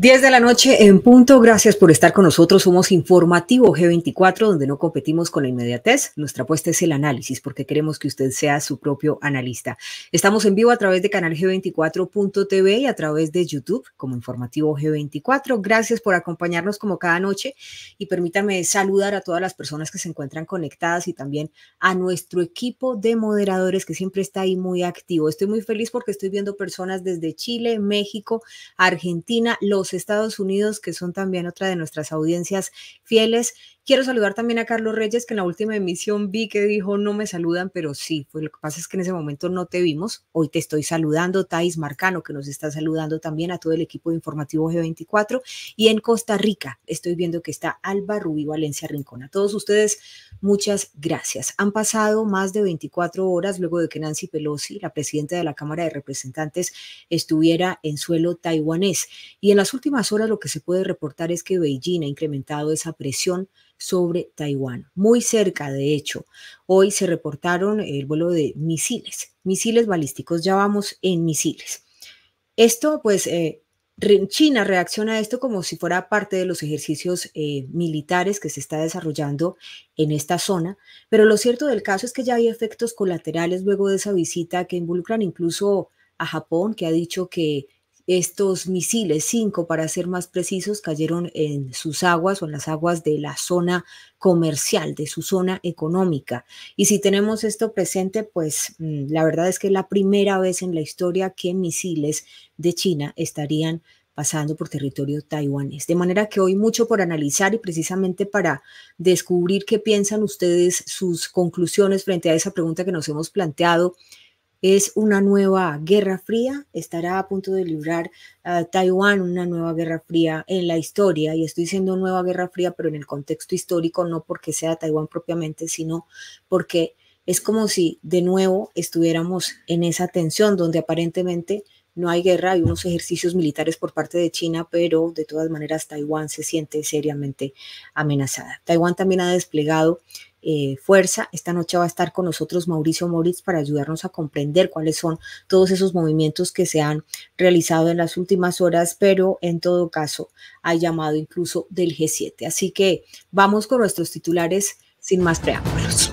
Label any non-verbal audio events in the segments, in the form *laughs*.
10 de la noche en punto. Gracias por estar con nosotros. Somos Informativo G24, donde no competimos con la inmediatez. Nuestra apuesta es el análisis, porque queremos que usted sea su propio analista. Estamos en vivo a través de canal G24.tv y a través de YouTube como Informativo G24. Gracias por acompañarnos como cada noche y permítame saludar a todas las personas que se encuentran conectadas y también a nuestro equipo de moderadores que siempre está ahí muy activo. Estoy muy feliz porque estoy viendo personas desde Chile, México, Argentina, los Estados Unidos, que son también otra de nuestras audiencias fieles Quiero saludar también a Carlos Reyes, que en la última emisión vi que dijo no me saludan, pero sí, pues lo que pasa es que en ese momento no te vimos. Hoy te estoy saludando, Thais Marcano, que nos está saludando también a todo el equipo de informativo G24. Y en Costa Rica estoy viendo que está Alba Rubí Valencia Rincón. A todos ustedes, muchas gracias. Han pasado más de 24 horas luego de que Nancy Pelosi, la presidenta de la Cámara de Representantes, estuviera en suelo taiwanés. Y en las últimas horas lo que se puede reportar es que Beijing ha incrementado esa presión sobre Taiwán, muy cerca de hecho. Hoy se reportaron el vuelo de misiles, misiles balísticos, ya vamos en misiles. Esto pues eh, China reacciona a esto como si fuera parte de los ejercicios eh, militares que se está desarrollando en esta zona, pero lo cierto del caso es que ya hay efectos colaterales luego de esa visita que involucran incluso a Japón, que ha dicho que estos misiles, cinco para ser más precisos, cayeron en sus aguas o en las aguas de la zona comercial, de su zona económica. Y si tenemos esto presente, pues mm, la verdad es que es la primera vez en la historia que misiles de China estarían pasando por territorio taiwanés. De manera que hoy mucho por analizar y precisamente para descubrir qué piensan ustedes, sus conclusiones frente a esa pregunta que nos hemos planteado es una nueva guerra fría. Estará a punto de librar a Taiwán una nueva guerra fría en la historia. Y estoy diciendo nueva guerra fría, pero en el contexto histórico, no porque sea Taiwán propiamente, sino porque es como si de nuevo estuviéramos en esa tensión donde aparentemente no hay guerra, hay unos ejercicios militares por parte de China, pero de todas maneras Taiwán se siente seriamente amenazada. Taiwán también ha desplegado eh, fuerza. Esta noche va a estar con nosotros Mauricio Moritz para ayudarnos a comprender cuáles son todos esos movimientos que se han realizado en las últimas horas, pero en todo caso ha llamado incluso del G7. Así que vamos con nuestros titulares sin más preámbulos.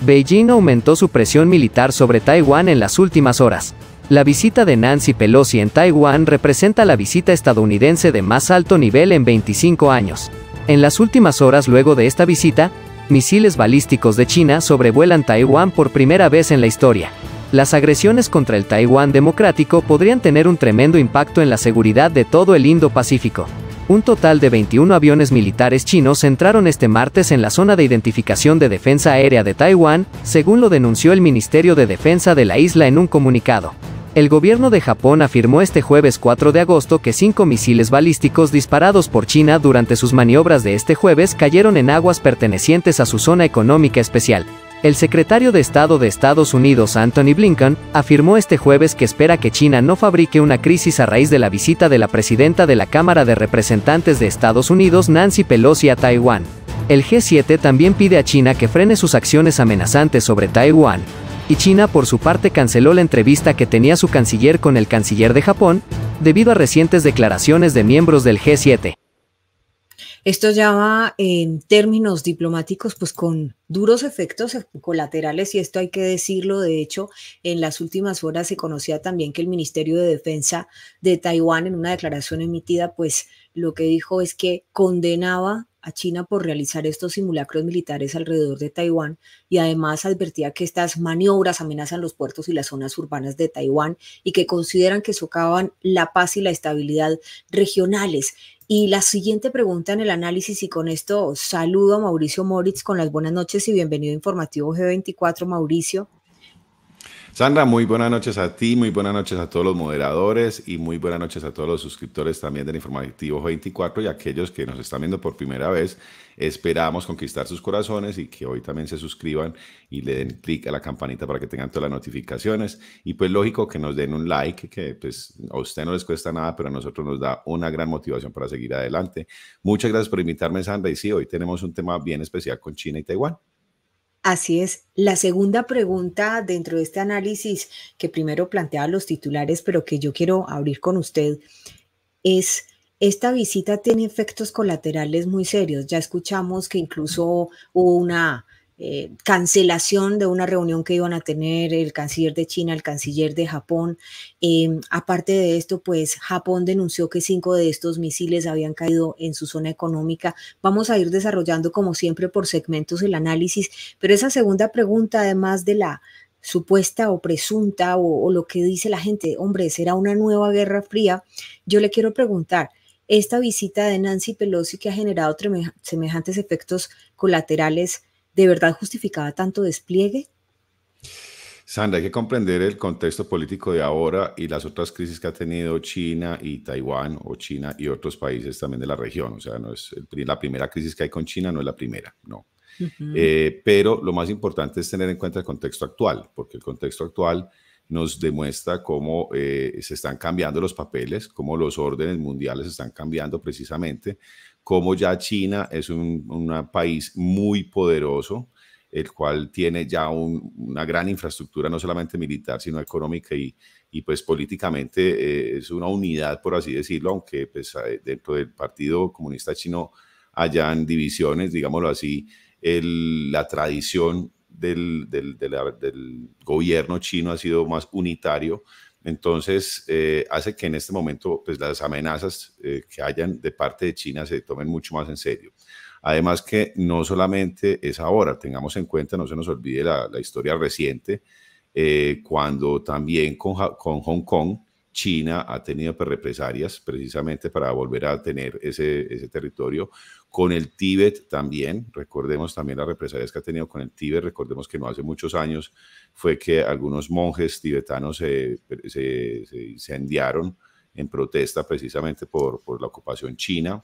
Beijing aumentó su presión militar sobre Taiwán en las últimas horas. La visita de Nancy Pelosi en Taiwán representa la visita estadounidense de más alto nivel en 25 años. En las últimas horas luego de esta visita, misiles balísticos de China sobrevuelan Taiwán por primera vez en la historia. Las agresiones contra el Taiwán democrático podrían tener un tremendo impacto en la seguridad de todo el Indo-Pacífico. Un total de 21 aviones militares chinos entraron este martes en la zona de identificación de defensa aérea de Taiwán, según lo denunció el Ministerio de Defensa de la isla en un comunicado. El gobierno de Japón afirmó este jueves 4 de agosto que cinco misiles balísticos disparados por China durante sus maniobras de este jueves cayeron en aguas pertenecientes a su zona económica especial. El secretario de Estado de Estados Unidos Anthony Blinken afirmó este jueves que espera que China no fabrique una crisis a raíz de la visita de la presidenta de la Cámara de Representantes de Estados Unidos Nancy Pelosi a Taiwán. El G7 también pide a China que frene sus acciones amenazantes sobre Taiwán, y China por su parte canceló la entrevista que tenía su canciller con el canciller de Japón, debido a recientes declaraciones de miembros del G7. Esto ya va en términos diplomáticos, pues con duros efectos colaterales, y esto hay que decirlo. De hecho, en las últimas horas se conocía también que el Ministerio de Defensa de Taiwán, en una declaración emitida, pues lo que dijo es que condenaba a China por realizar estos simulacros militares alrededor de Taiwán y además advertía que estas maniobras amenazan los puertos y las zonas urbanas de Taiwán y que consideran que socavan la paz y la estabilidad regionales. Y la siguiente pregunta en el análisis, y con esto saludo a Mauricio Moritz con las buenas noches y bienvenido a Informativo G24, Mauricio. Sandra, muy buenas noches a ti, muy buenas noches a todos los moderadores y muy buenas noches a todos los suscriptores también del Informativo 24 y aquellos que nos están viendo por primera vez. Esperamos conquistar sus corazones y que hoy también se suscriban y le den clic a la campanita para que tengan todas las notificaciones. Y pues lógico que nos den un like, que pues a usted no les cuesta nada, pero a nosotros nos da una gran motivación para seguir adelante. Muchas gracias por invitarme, Sandra. Y sí, hoy tenemos un tema bien especial con China y Taiwán. Así es. La segunda pregunta dentro de este análisis que primero planteaba los titulares, pero que yo quiero abrir con usted, es, esta visita tiene efectos colaterales muy serios. Ya escuchamos que incluso hubo una eh, cancelación de una reunión que iban a tener el canciller de China, el canciller de Japón. Em, aparte de esto, pues Japón denunció que cinco de estos misiles habían caído en su zona económica. Vamos a ir desarrollando, como siempre, por segmentos el análisis, pero esa segunda pregunta, además de la supuesta o presunta o, lo que dice la gente, hombre, será una nueva guerra fría, yo le quiero preguntar, esta visita de Nancy Pelosi que ha generado semejantes efectos colaterales de verdad justificaba tanto despliegue? Sandra, hay que comprender el contexto político de ahora y las otras crisis que ha tenido China y Taiwán o China y otros países también de la región. O sea, no es la primera crisis que hay con China, no es la primera, no. Eh, pero lo más importante es tener en cuenta el contexto actual, porque el contexto actual nos demuestra cómo eh, se están cambiando los papeles, cómo los órdenes mundiales están cambiando precisamente, como ya China es un, país muy poderoso, el cual tiene ya una gran infraestructura, no solamente militar, sino económica y, pues políticamente eh, es una unidad, por así decirlo, aunque pues, eh, dentro del Partido Comunista Chino hayan divisiones, digámoslo así, la tradición del, del gobierno chino ha sido más unitario entonces, eh, hace que en este momento pues, las amenazas eh, que hayan de parte de China se tomen mucho más en serio. Además que no solamente es ahora, tengamos en cuenta, no se nos olvide la, historia reciente, eh, cuando también con Hong Kong China ha tenido pues, represalias precisamente para volver a tener ese, ese territorio. Con el Tíbet también, recordemos también las represalias que ha tenido con el Tíbet, recordemos que no hace muchos años fue que algunos monjes tibetanos se, se, incendiaron en protesta precisamente por, la ocupación china.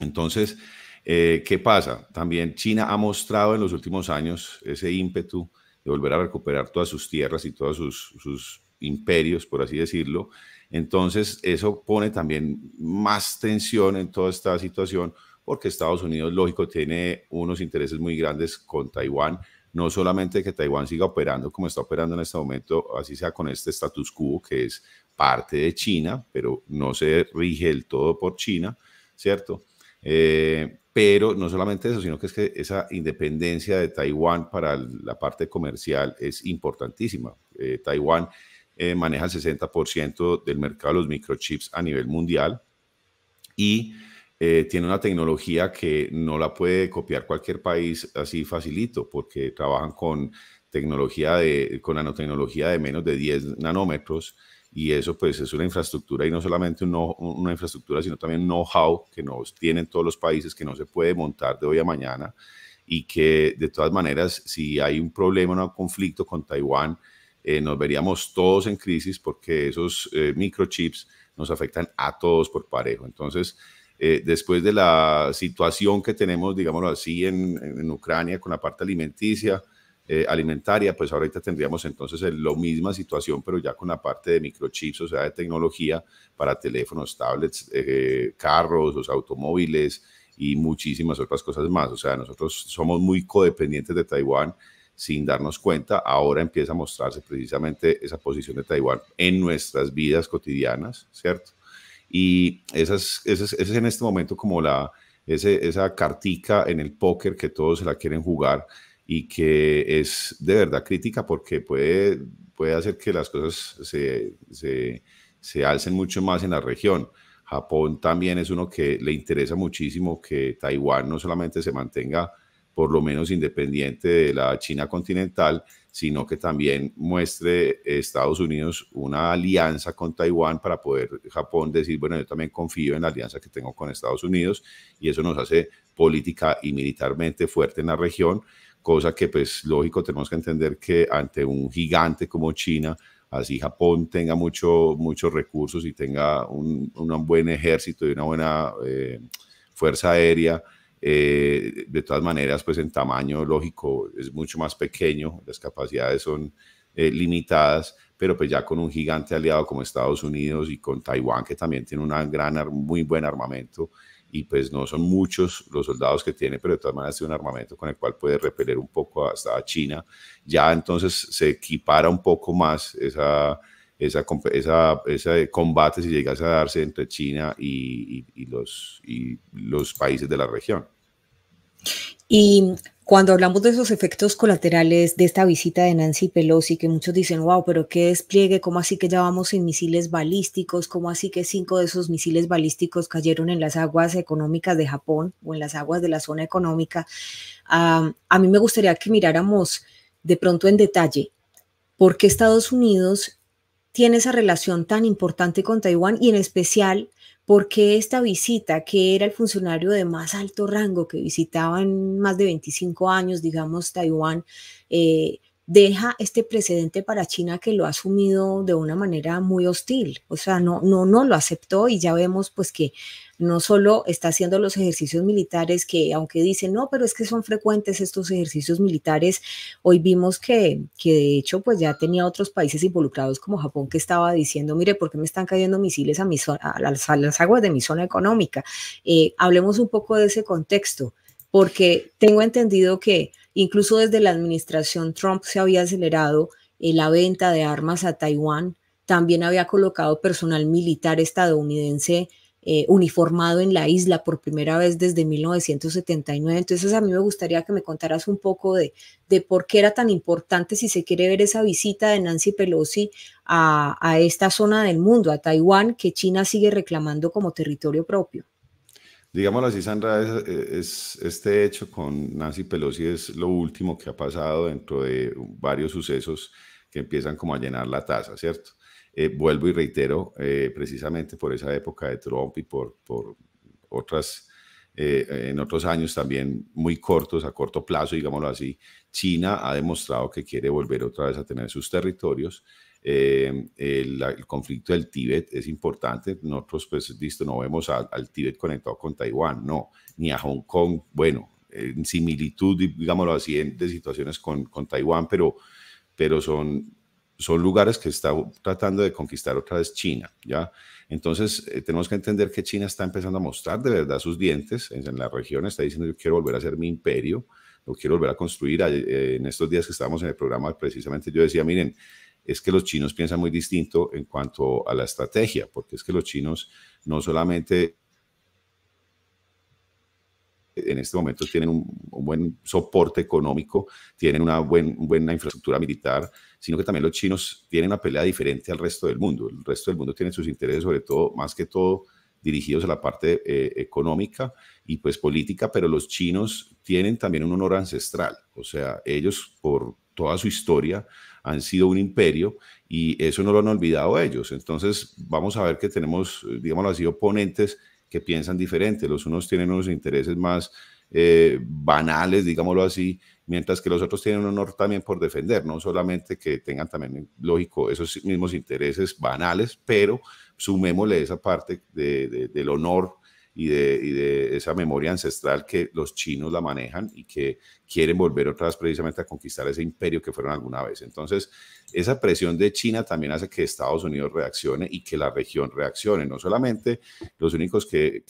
Entonces, eh, ¿qué pasa? También China ha mostrado en los últimos años ese ímpetu de volver a recuperar todas sus tierras y todas sus, sus imperios, por así decirlo. Entonces, eso pone también más tensión en toda esta situación, porque Estados Unidos, lógico, tiene unos intereses muy grandes con Taiwán. No solamente que Taiwán siga operando como está operando en este momento, así sea con este status quo que es parte de China, pero no se rige el todo por China, ¿cierto? Eh, pero no solamente eso, sino que es que esa independencia de Taiwán para la parte comercial es importantísima. Eh, Taiwán eh, maneja el 60% del mercado de los microchips a nivel mundial y eh, tiene una tecnología que no la puede copiar cualquier país así facilito porque trabajan con tecnología de, con nanotecnología de menos de 10 nanómetros y eso pues es una infraestructura y no solamente una infraestructura sino también know-how que nos tienen todos los países que no se puede montar de hoy a mañana y que de todas maneras si hay un problema, un conflicto con Taiwán, eh, nos veríamos todos en crisis porque esos eh, microchips nos afectan a todos por parejo. Entonces, eh, después de la situación que tenemos, digámoslo así, en, Ucrania con la parte alimenticia, alimentaria, pues ahorita tendríamos entonces la misma situación, pero ya con la parte de microchips, o sea, de tecnología para teléfonos, tablets, carros, los automóviles y muchísimas otras cosas más. O sea, nosotros somos muy codependientes de Taiwán sin darnos cuenta, ahora empieza a mostrarse precisamente esa posición de Taiwán en nuestras vidas cotidianas, ¿cierto? Y esa es, en este momento como la, esa cartica en el póker que todos se la quieren jugar y que es de verdad crítica porque puede, puede hacer que las cosas se, se, se alcen mucho más en la región. Japón también es uno que le interesa muchísimo que Taiwán no solamente se mantenga por lo menos independiente de la China continental, sino que también muestre Estados Unidos una alianza con Taiwán para poder Japón decir, bueno, yo también confío en la alianza que tengo con Estados Unidos y eso nos hace política y militarmente fuerte en la región, cosa que pues lógico tenemos que entender que ante un gigante como China, así Japón tenga mucho, muchos recursos y tenga un, un buen ejército y una buena eh, fuerza aérea, eh, de todas maneras, pues en tamaño lógico es mucho más pequeño, las capacidades son eh, limitadas, pero pues ya con un gigante aliado como Estados Unidos y con Taiwán, que también tiene una gran, muy buen armamento, y pues no son muchos los soldados que tiene, pero de todas maneras tiene un armamento con el cual puede repeler un poco hasta China, ya entonces se equipara un poco más esa... Esa, esa, ese combate si llegase a darse entre China y los, y los países de la región. Y cuando hablamos de esos efectos colaterales de esta visita de Nancy Pelosi, que muchos dicen, wow, pero qué despliegue, cómo así que ya vamos sin misiles balísticos, cómo así que cinco de esos misiles balísticos cayeron en las aguas económicas de Japón o en las aguas de la zona económica. Ah, a mí me gustaría que miráramos de pronto en detalle por qué Estados Unidos tiene esa relación tan importante con Taiwán y en especial porque esta visita, que era el funcionario de más alto rango que visitaba en más de 25 años, digamos, Taiwán, eh, deja este precedente para China que lo ha asumido de una manera muy hostil, o sea, no, no, no lo aceptó y ya vemos pues que no solo está haciendo los ejercicios militares que aunque dicen, no, pero es que son frecuentes estos ejercicios militares, hoy vimos que, que de hecho pues ya tenía otros países involucrados como Japón que estaba diciendo, mire, ¿por qué me están cayendo misiles a, mi a, las, aguas de mi zona económica? Eh, hablemos un poco de ese contexto porque tengo entendido que incluso desde la administración Trump se había acelerado eh, la venta de armas a Taiwán, también había colocado personal militar estadounidense eh, uniformado en la isla por primera vez desde 1979. Entonces a mí me gustaría que me contaras un poco de, por qué era tan importante, si se quiere ver esa visita de Nancy Pelosi a esta zona del mundo, a Taiwán, que China sigue reclamando como territorio propio digámoslo así, Sandra, es, este hecho con Nancy Pelosi es lo último que ha pasado dentro de varios sucesos que empiezan como a llenar la taza, ¿cierto? Eh, vuelvo y reitero, eh, precisamente por esa época de Trump y por, por otras, eh, en otros años también muy cortos, a corto plazo, digámoslo así, China ha demostrado que quiere volver otra vez a tener sus territorios eh, el, conflicto del Tíbet es importante. Nosotros, pues, listo, no vemos al Tíbet conectado con Taiwán, no, ni a Hong Kong, bueno, en similitud, digámoslo así, de situaciones con, con Taiwán, pero, pero son, son lugares que está tratando de conquistar otra vez China, ¿ya? Entonces, eh, tenemos que entender que China está empezando a mostrar de verdad sus dientes en, la región, está diciendo yo quiero volver a ser mi imperio, lo quiero volver a construir. Eh, en estos días que estábamos en el programa, precisamente yo decía, miren, es que los chinos piensan muy distinto en cuanto a la estrategia, porque es que los chinos no solamente en este momento tienen un, buen soporte económico, tienen una buena infraestructura militar, sino que también los chinos tienen una pelea diferente al resto del mundo. El resto del mundo tiene sus intereses, sobre todo, más que todo, dirigidos a la parte eh, económica y pues política, pero los chinos tienen también un honor ancestral, o sea, ellos por toda su historia han sido un imperio y eso no lo han olvidado ellos. Entonces, vamos a ver que tenemos, eh, digámoslo así, oponentes que piensan diferente. Los unos tienen unos intereses más eh, banales, digámoslo así, mientras que los otros tienen un honor también por defender, no solamente que tengan también, lógico, esos mismos intereses banales, pero sumémosle esa parte del honor y de, esa memoria ancestral que los chinos la manejan y que quieren volver otra vez precisamente a conquistar ese imperio que fueron alguna vez. Entonces, esa presión de China también hace que Estados Unidos reaccione y que la región reaccione. No solamente los únicos que,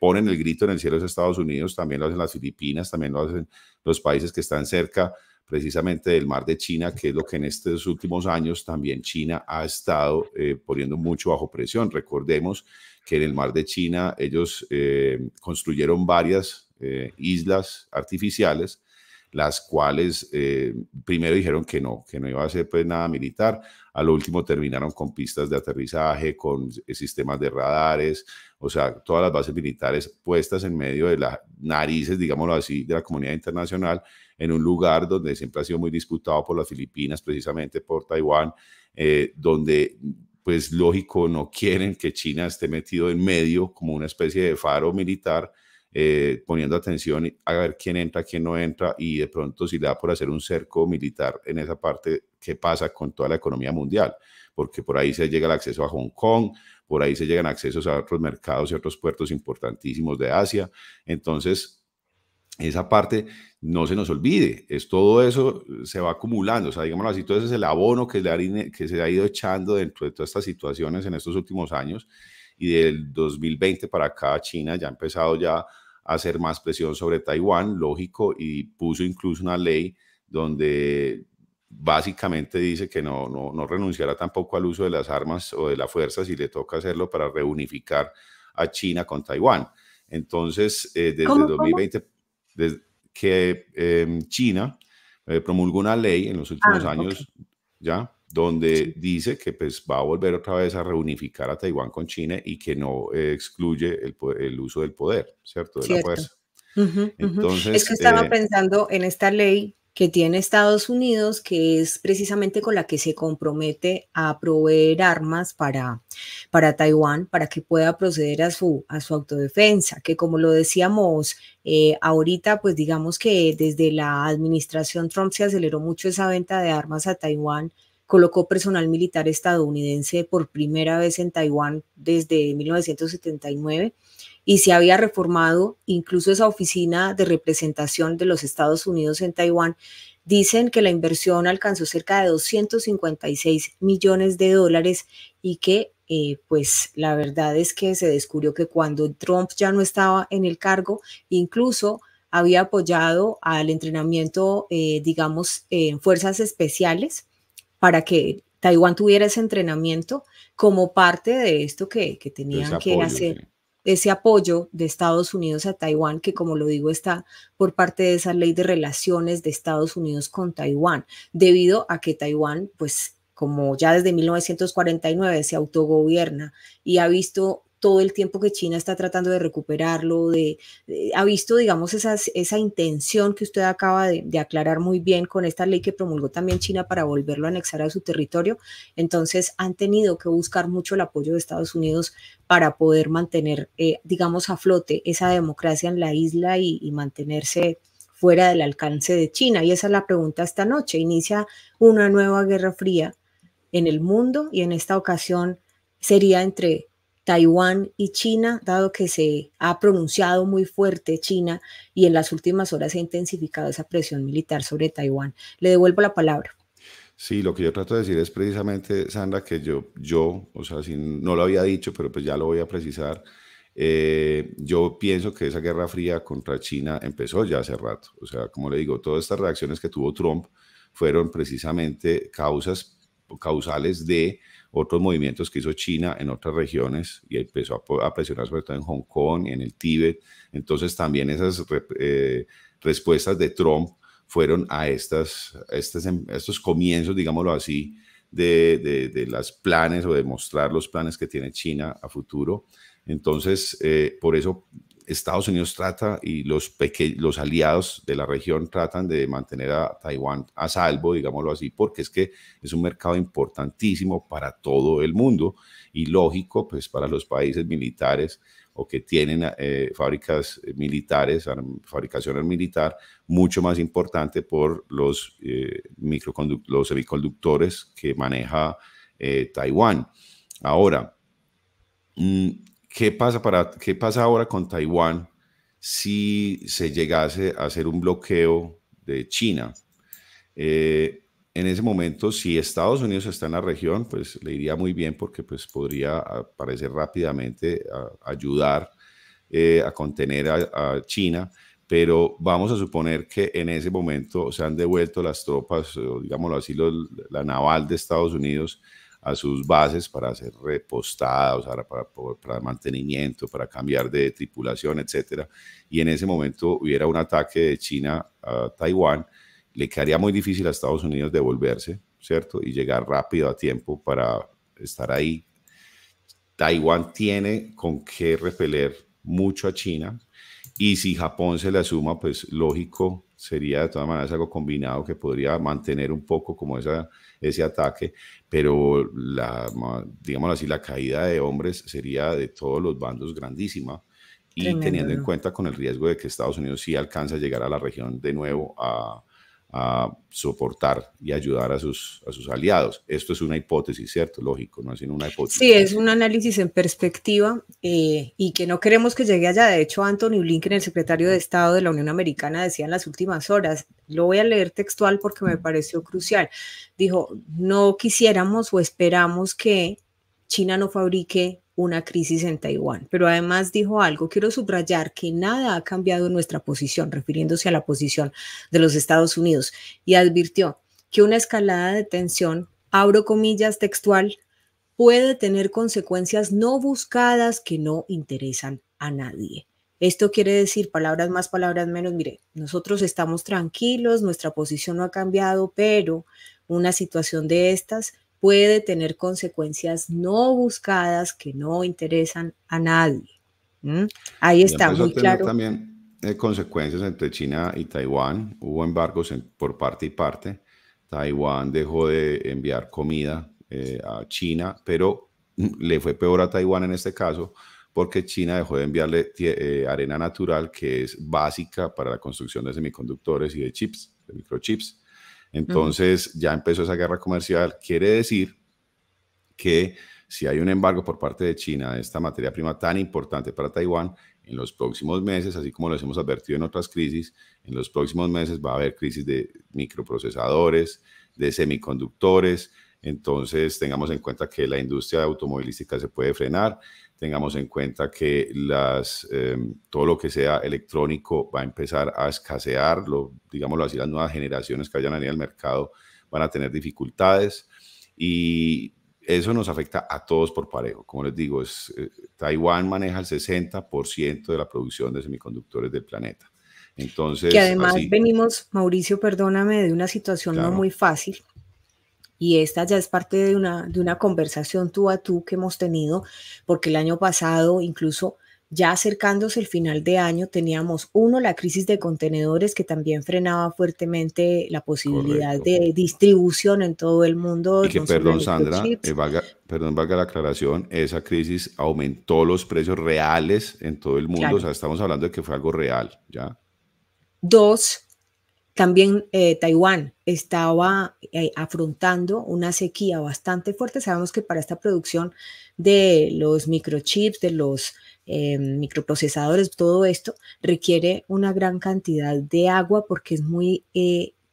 ponen el grito en el cielo es Estados Unidos, también lo hacen las Filipinas, también lo hacen los países que están cerca precisamente del mar de China, que es lo que en estos últimos años también China ha estado eh, poniendo mucho bajo presión. Recordemos que en el mar de China ellos eh, construyeron varias eh, islas artificiales, las cuales eh, primero dijeron que no, que no iba a ser pues nada militar, a lo último terminaron con pistas de aterrizaje, con sistemas de radares, o sea, todas las bases militares puestas en medio de las narices, digámoslo así, de la comunidad internacional, en un lugar donde siempre ha sido muy disputado por las Filipinas, precisamente por Taiwán, donde pues lógico, no quieren que China esté metido en medio como una especie de faro militar, eh, poniendo atención a ver quién entra, quién no entra, y de pronto si le da por hacer un cerco militar en esa parte, ¿qué pasa con toda la economía mundial? Porque por ahí se llega el acceso a Hong Kong, por ahí se llegan accesos a otros mercados y otros puertos importantísimos de Asia. Entonces, esa parte no se nos olvide, es todo eso eh, se va acumulando, o sea, digámoslo así, todo ese es el abono que, que se ha ido echando dentro de todas estas situaciones en estos últimos años y del 2020 para acá China ya ha empezado ya a hacer más presión sobre Taiwán, lógico, y puso incluso una ley donde básicamente dice que no, no, renunciará tampoco al uso de las armas o de las fuerzas si le toca hacerlo para reunificar a China con Taiwán. Entonces, eh, desde el 2020 que em, China eh, promulgó una ley en los últimos ah, años, ¿ya? Donde dice que pues, va a volver otra vez a reunificar a Taiwán con China y que no eh, excluye el, uso del poder, ¿cierto? De la fuerza. Entonces, Es que estaba eh, pensando en esta ley que tiene Estados Unidos, que es precisamente con la que se compromete a proveer armas para, para Taiwán, para que pueda proceder a su, a su autodefensa, que como lo decíamos eh, ahorita, pues digamos que desde la administración Trump se aceleró mucho esa venta de armas a Taiwán, colocó personal militar estadounidense por primera vez en Taiwán desde 1979 y se había reformado incluso esa oficina de representación de los Estados Unidos en Taiwán. Dicen que la inversión alcanzó cerca de 256 millones de dólares y que eh, pues la verdad es que se descubrió que cuando Trump ya no estaba en el cargo, incluso había apoyado al entrenamiento, eh, digamos, en fuerzas especiales para que Taiwán tuviera ese entrenamiento como parte de esto que, que tenían que hacer ese apoyo de Estados Unidos a Taiwán, que como lo digo está por parte de esa ley de relaciones de Estados Unidos con Taiwán, debido a que Taiwán, pues como ya desde 1949 se autogobierna y ha visto todo el tiempo que China está tratando de recuperarlo, de, eh, ha visto, digamos, esa intención que usted acaba de, aclarar muy bien con esta ley que promulgó también China para volverlo a anexar a su territorio. Entonces, han tenido que buscar mucho el apoyo de Estados Unidos para poder mantener, eh, digamos, a flote esa democracia en la isla y, y mantenerse fuera del alcance de China. Y esa es la pregunta esta noche. Inicia una nueva guerra fría en el mundo y en esta ocasión sería entre Taiwán y China, dado que se ha pronunciado muy fuerte China y en las últimas horas se ha intensificado esa presión militar sobre Taiwán. Le devuelvo la palabra. Sí, lo que yo trato de decir es precisamente, Sandra, que yo, yo o sea, si no lo había dicho, pero pues ya lo voy a precisar. Eh, yo pienso que esa guerra fría contra China empezó ya hace rato. O sea, como le digo, todas estas reacciones que tuvo Trump fueron precisamente causas causales de otros movimientos que hizo China en otras regiones y empezó a, presionar sobre todo en Hong Kong, y en el Tíbet. Entonces también esas eh, respuestas de Trump fueron a, estas, em-, estos comienzos, digámoslo así, de, de, los planes o de mostrar los planes que tiene China a futuro. Entonces, eh, por eso Estados Unidos trata y los, peque los aliados de la región tratan de mantener a Taiwán a salvo, digámoslo así, porque es que es un mercado importantísimo para todo el mundo y lógico, pues para los países militares o que tienen eh, fábricas militares, fabricaciones militar, mucho más importante por los, eh, los semiconductores que maneja eh, Taiwán. Ahora, mm, ¿Qué pasa, para, ¿Qué pasa ahora con Taiwán si se llegase a hacer un bloqueo de China? Eh, en ese momento, si Estados Unidos está en la región, pues le iría muy bien porque pues, podría aparecer rápidamente a ayudar eh, a contener a, China, pero vamos a suponer que en ese momento se han devuelto las tropas, digámoslo así, la naval de Estados Unidos a sus bases para ser repostados, para, para, para, mantenimiento, para cambiar de tripulación, etc. Y en ese momento hubiera un ataque de China a Taiwán, le quedaría muy difícil a Estados Unidos devolverse, ¿cierto? Y llegar rápido a tiempo para estar ahí. Taiwán tiene con qué repeler mucho a China y si Japón se le suma pues lógico sería de todas maneras algo combinado que podría mantener un poco como esa, ese ataque, pero la, digamos así, la caída de hombres sería de todos los bandos grandísima y teniendo en cuenta con el riesgo de que Estados Unidos sí alcanza a llegar a la región de nuevo a a soportar y ayudar a sus, aliados. Esto es una hipótesis, ¿cierto? Lógico, no es sino una hipótesis. Sí, es un análisis en perspectiva eh, y que no queremos que llegue allá. De hecho, Anthony Blinken, el secretario de Estado de la Unión Americana, decía en las últimas horas, lo voy a leer textual porque me pareció crucial, dijo, no quisiéramos o esperamos que China no fabrique una crisis en Taiwán. Pero además dijo algo, quiero subrayar que nada ha cambiado en nuestra posición, refiriéndose a la posición de los Estados Unidos, y advirtió que una escalada de tensión, abro comillas textual, puede tener consecuencias no buscadas que no interesan a nadie. Esto quiere decir, palabras más, palabras menos, mire, nosotros estamos tranquilos, nuestra posición no ha cambiado, pero una situación de estas puede tener consecuencias no buscadas que no interesan a nadie. Ahí está muy claro. También eh, consecuencias entre China y Taiwán. Hubo embargos por parte y parte. Taiwán dejó de enviar comida eh, a China, pero *laughs* le fue peor a Taiwán en este caso porque China dejó de enviarle eh, arena natural que es básica para la construcción de semiconductores y de chips, de microchips. Entonces ya empezó esa guerra comercial. Quiere decir que si hay un embargo por parte de China de esta materia prima tan importante para Taiwán, en los próximos meses, así como lo hemos advertido en otras crisis, en los próximos meses va a haber crisis de microprocesadores, de semiconductores. Entonces tengamos en cuenta que la industria automovilística se puede frenar tengamos en cuenta que las, em, todo lo que sea electrónico va a empezar a escasear, lo, digámoslo así, las nuevas generaciones que vayan a venir al mercado van a tener dificultades y eso nos afecta a todos por parejo. Como les digo, es, eh, Taiwán maneja el 60% de la producción de semiconductores del planeta. Entonces, que además venimos, Mauricio, perdóname, de una situación no muy fácil y esta ya es parte de una, de una conversación tú a tú que hemos tenido, porque el año pasado incluso ya acercándose el final de año, teníamos uno, la crisis de contenedores que también frenaba fuertemente la posibilidad de distribución en todo el mundo. que, perdón, Sandra, eh, perdón, valga la aclaración, esa crisis aumentó los precios reales en todo el mundo, o sea, estamos hablando de que fue algo real, ¿ya? Dos, también eh, Taiwán estaba eh, afrontando una sequía bastante fuerte. Sabemos que para esta producción de los microchips, de los eh, microprocesadores, todo esto requiere una gran cantidad de agua porque es muy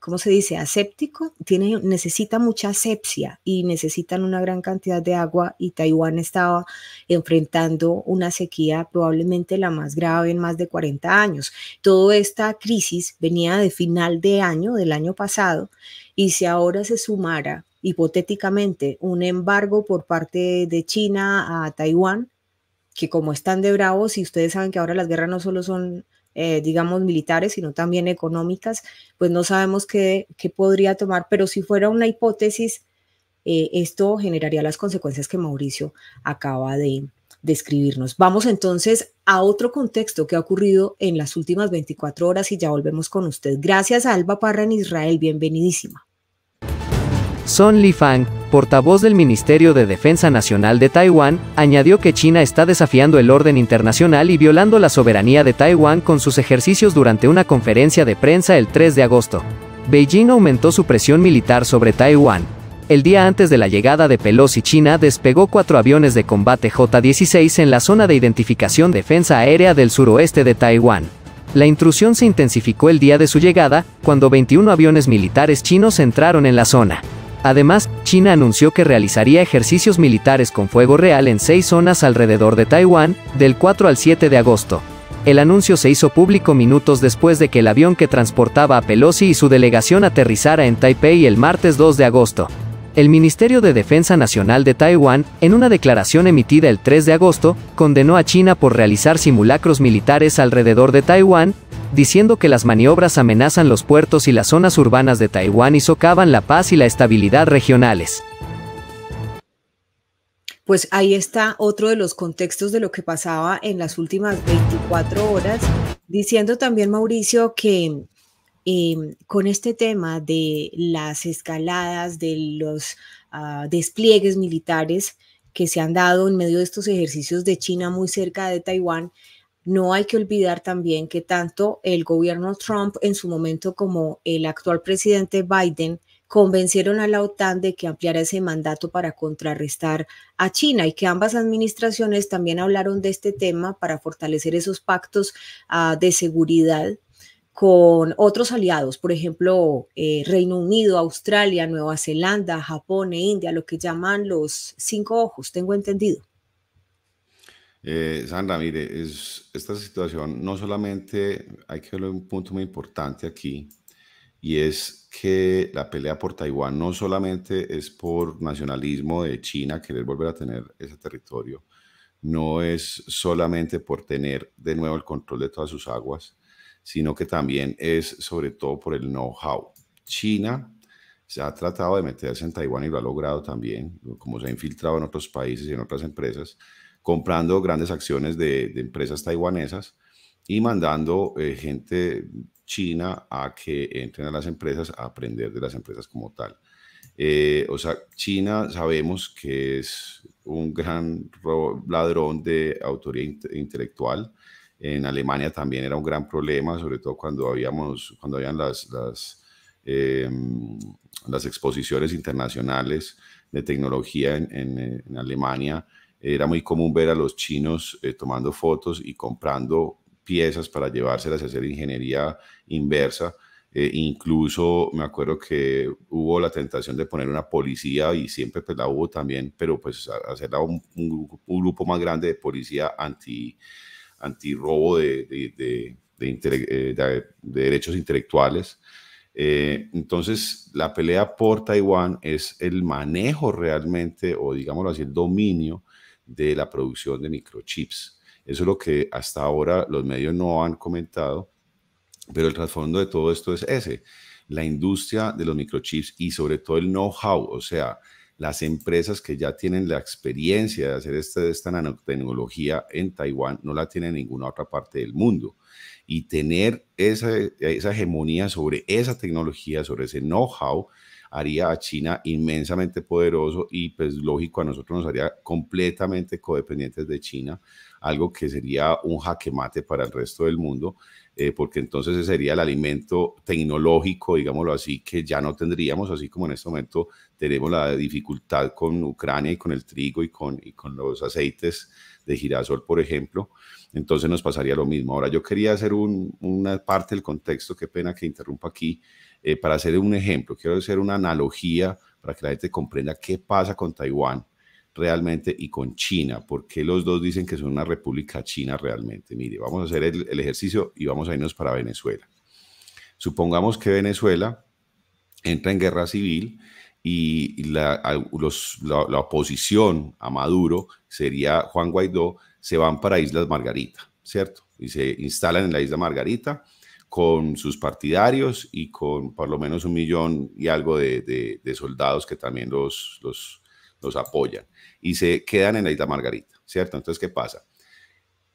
¿cómo se dice? Aséptico, tiene, necesita mucha asepsia y necesitan una gran cantidad de agua y Taiwán estaba enfrentando una sequía probablemente la más grave en más de 40 años. Toda esta crisis venía de final de año, del año pasado, y si ahora se sumara hipotéticamente un embargo por parte de China a Taiwán, que como están de bravos, y ustedes saben que ahora las guerras no solo son eh, digamos, militares, sino también económicas, pues no sabemos qué, qué podría tomar, pero si fuera una hipótesis, eh, esto generaría las consecuencias que Mauricio acaba de describirnos. Vamos entonces a otro contexto que ha ocurrido en las últimas 24 horas y ya volvemos con usted. Gracias Alba Parra en Israel, bienvenidísima. Son Li Fang, portavoz del Ministerio de Defensa Nacional de Taiwán, añadió que China está desafiando el orden internacional y violando la soberanía de Taiwán con sus ejercicios durante una conferencia de prensa el 3 de agosto. Beijing aumentó su presión militar sobre Taiwán. El día antes de la llegada de Pelosi, China despegó cuatro aviones de combate J-16 en la zona de identificación defensa aérea del suroeste de Taiwán. La intrusión se intensificó el día de su llegada, cuando 21 aviones militares chinos entraron en la zona. Además, China anunció que realizaría ejercicios militares con fuego real en seis zonas alrededor de Taiwán, del 4 al 7 de agosto. El anuncio se hizo público minutos después de que el avión que transportaba a Pelosi y su delegación aterrizara en Taipei el martes 2 de agosto. El Ministerio de Defensa Nacional de Taiwán, en una declaración emitida el 3 de agosto, condenó a China por realizar simulacros militares alrededor de Taiwán, diciendo que las maniobras amenazan los puertos y las zonas urbanas de Taiwán y socavan la paz y la estabilidad regionales. Pues ahí está otro de los contextos de lo que pasaba en las últimas 24 horas, diciendo también Mauricio que Em, con este tema de las escaladas, de los ah, despliegues militares que se han dado en medio de estos ejercicios de China muy cerca de Taiwán, no hay que olvidar también que tanto el gobierno Trump en su momento como el actual presidente Biden convencieron a la OTAN de que ampliara ese mandato para contrarrestar a China y que ambas administraciones también hablaron de este tema para fortalecer esos pactos ah, de seguridad con otros aliados, por ejemplo, eh, Reino Unido, Australia, Nueva Zelanda, Japón e India, lo que llaman los cinco ojos, tengo entendido. Eh, Sandra, mire, es, esta situación no solamente hay que ver un punto muy importante aquí, y es que la pelea por Taiwán no solamente es por nacionalismo de China, querer volver a tener ese territorio, no es solamente por tener de nuevo el control de todas sus aguas, sino que también es sobre todo por el know-how. China se ha tratado de meterse en Taiwán y lo ha logrado también, como se ha infiltrado en otros países y en otras empresas, comprando grandes acciones de, empresas taiwanesas y mandando eh, gente china a que entren a las empresas a aprender de las empresas como tal. Eh, o sea, China sabemos que es un gran ladrón de autoría intelectual, en Alemania también era un gran problema, sobre todo cuando, habíamos, cuando habían las, las, em, las exposiciones internacionales de tecnología en, Alemania. Era muy común ver a los chinos eh, tomando fotos y comprando piezas para llevárselas a hacer ingeniería inversa. Eh, incluso me acuerdo que hubo la tentación de poner una policía y siempre pues, la hubo también, pero pues hacerla un, un grupo más grande de policía anti, antirrobo eh, de, de, derechos intelectuales. Eh, entonces, la pelea por Taiwán es el manejo realmente, o digámoslo así, el dominio de la producción de microchips. Eso es lo que hasta ahora los medios no han comentado, pero el trasfondo de todo esto es ese, la industria de los microchips y sobre todo el know-how, o sea, las empresas que ya tienen la experiencia de hacer este, esta nanotecnología en Taiwán no la tiene en ninguna otra parte del mundo. Y tener esa, esa hegemonía sobre esa tecnología, sobre ese know-how, haría a China inmensamente poderoso y pues lógico a nosotros nos haría completamente codependientes de China, algo que sería un jaque mate para el resto del mundo, eh, porque entonces ese sería el alimento tecnológico, digámoslo así, que ya no tendríamos, así como en este momento tenemos la dificultad con Ucrania y con el trigo y con, y con los aceites de girasol, por ejemplo, entonces nos pasaría lo mismo. Ahora, yo quería hacer un, una parte del contexto, qué pena que interrumpa aquí, eh, para hacer un ejemplo, quiero hacer una analogía para que la gente comprenda qué pasa con Taiwán realmente y con China, porque los dos dicen que son una república china realmente. Mire, vamos a hacer el, el ejercicio y vamos a irnos para Venezuela. Supongamos que Venezuela entra en guerra civil y la, oposición a Maduro sería Juan Guaidó, se van para Islas Margarita, ¿cierto? Y se instalan en la Isla Margarita con sus partidarios y con por lo menos un millón y algo de, de soldados que también los, los, los apoyan. Y se quedan en la Isla Margarita, ¿cierto? Entonces, ¿qué pasa?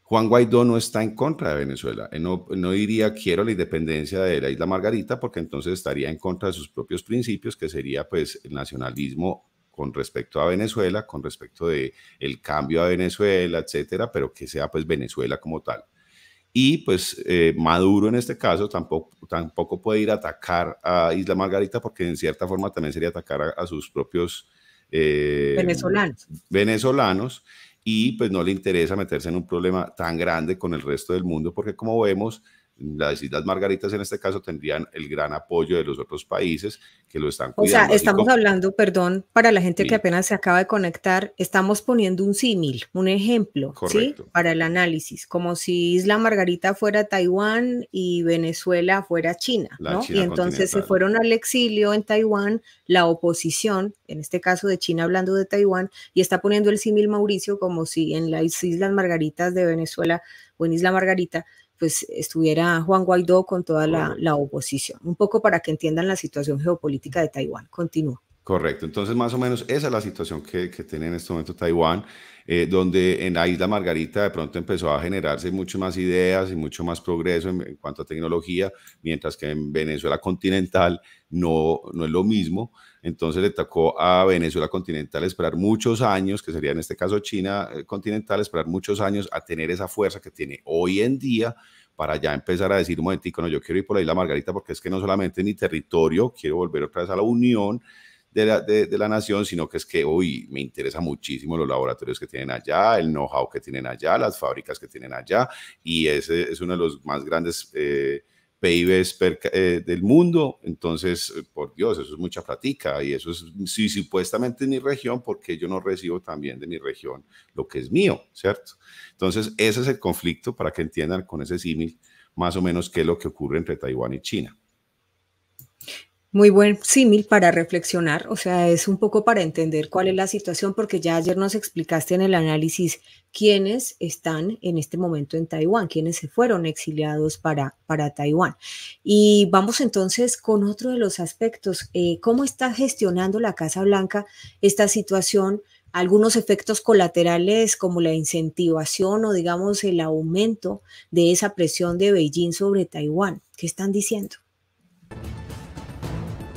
Juan Guaidó no está en contra de Venezuela. Eh, no, no, diría quiero la independencia de la isla Margarita porque entonces estaría en contra de sus propios principios, que sería pues el nacionalismo con respecto a Venezuela, con respecto de el cambio a Venezuela, etcétera, pero que sea pues Venezuela como tal. Y pues eh, Maduro en este caso tampoco, tampoco puede ir a atacar a Isla Margarita porque en cierta forma también sería atacar a, sus propios eh, venezolanos y pues no le interesa meterse en un problema tan grande con el resto del mundo porque como vemos, las Islas Margaritas en este caso tendrían el gran apoyo de los otros países que lo están cuidando. O sea, estamos hablando, perdón, para la gente que apenas se acaba de conectar, estamos poniendo un símil, un ejemplo, ¿sí? Para el análisis, como si Isla Margarita fuera Taiwán y Venezuela fuera China, ¿no? y entonces se fueron al exilio en Taiwán la oposición, en este caso de China hablando de Taiwán, y está poniendo el símil Mauricio como si en las Islas Margaritas de Venezuela o en Isla Margarita pues estuviera Juan Guaidó con toda la, oposición. Un poco para que entiendan la situación geopolítica de Taiwán. Continúa. Correcto, entonces más o menos esa es la situación que, que tiene en este momento Taiwán, eh, donde en la isla Margarita de pronto empezó a generarse mucho más ideas y mucho más progreso en, en cuanto a tecnología, mientras que en Venezuela continental no, no es lo mismo. Entonces le tocó a Venezuela continental esperar muchos años, que sería en este caso China eh, continental, esperar muchos años a tener esa fuerza que tiene hoy en día para ya empezar a decir, un momentico, no, yo quiero ir por ahí la Margarita porque es que no solamente mi territorio, quiero volver otra vez a la unión de la, de, la nación, sino que es que hoy me interesa muchísimo los laboratorios que tienen allá, el know-how que tienen allá, las fábricas que tienen allá, y ese es uno de los más grandes... Eh, PIB eh, del mundo, entonces, eh, por Dios, eso es mucha platica y eso es, si supuestamente en mi región, porque yo no recibo también de mi región lo que es mío, ¿cierto? Entonces, ese es el conflicto para que entiendan con ese símil más o menos qué es lo que ocurre entre Taiwán y China. Muy buen símil para reflexionar, o sea, es un poco para entender cuál es la situación, porque ya ayer nos explicaste en el análisis quiénes están en este momento en Taiwán, quiénes se fueron exiliados para, para Taiwán. Y vamos entonces con otro de los aspectos, eh, cómo está gestionando la Casa Blanca esta situación algunos efectos colaterales como la incentivación o digamos el aumento de esa presión de Beijing sobre Taiwán. ¿Qué están diciendo?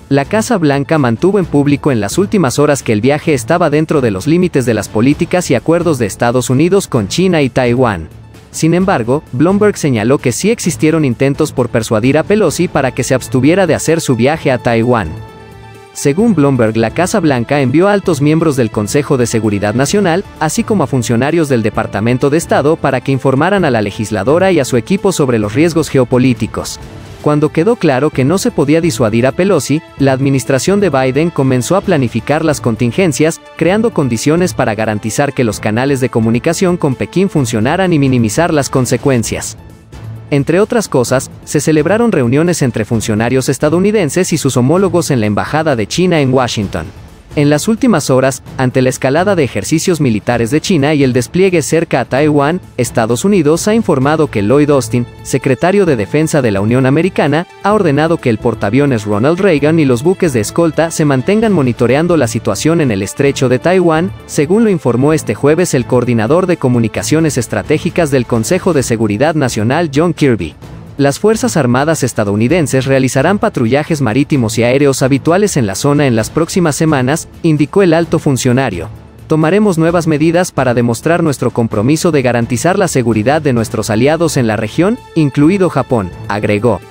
la Casa Blanca mantuvo en público en las últimas horas que el viaje estaba dentro de los límites de las políticas y acuerdos de Estados Unidos con China y Taiwán. Sin embargo, Bloomberg señaló que sí existieron intentos por persuadir a Pelosi para que se abstuviera de hacer su viaje a Taiwán. Según Bloomberg, la Casa Blanca envió a altos miembros del Consejo de Seguridad Nacional, así como a funcionarios del Departamento de Estado para que informaran a la legisladora y a su equipo sobre los riesgos geopolíticos. Cuando quedó claro que no se podía disuadir a Pelosi, la administración de Biden comenzó a planificar las contingencias, creando condiciones para garantizar que los canales de comunicación con Pekín funcionaran y minimizar las consecuencias. Entre otras cosas, se celebraron reuniones entre funcionarios estadounidenses y sus homólogos en la Embajada de China en Washington. En las últimas horas, ante la escalada de ejercicios militares de China y el despliegue cerca a Taiwán, Estados Unidos ha informado que Lloyd Austin, secretario de Defensa de la Unión Americana, ha ordenado que el portaaviones Ronald Reagan y los buques de escolta se mantengan monitoreando la situación en el estrecho de Taiwán, según lo informó este jueves el coordinador de comunicaciones estratégicas del Consejo de Seguridad Nacional John Kirby las Fuerzas Armadas estadounidenses realizarán patrullajes marítimos y aéreos habituales en la zona en las próximas semanas, indicó el alto funcionario. Tomaremos nuevas medidas para demostrar nuestro compromiso de garantizar la seguridad de nuestros aliados en la región, incluido Japón, agregó.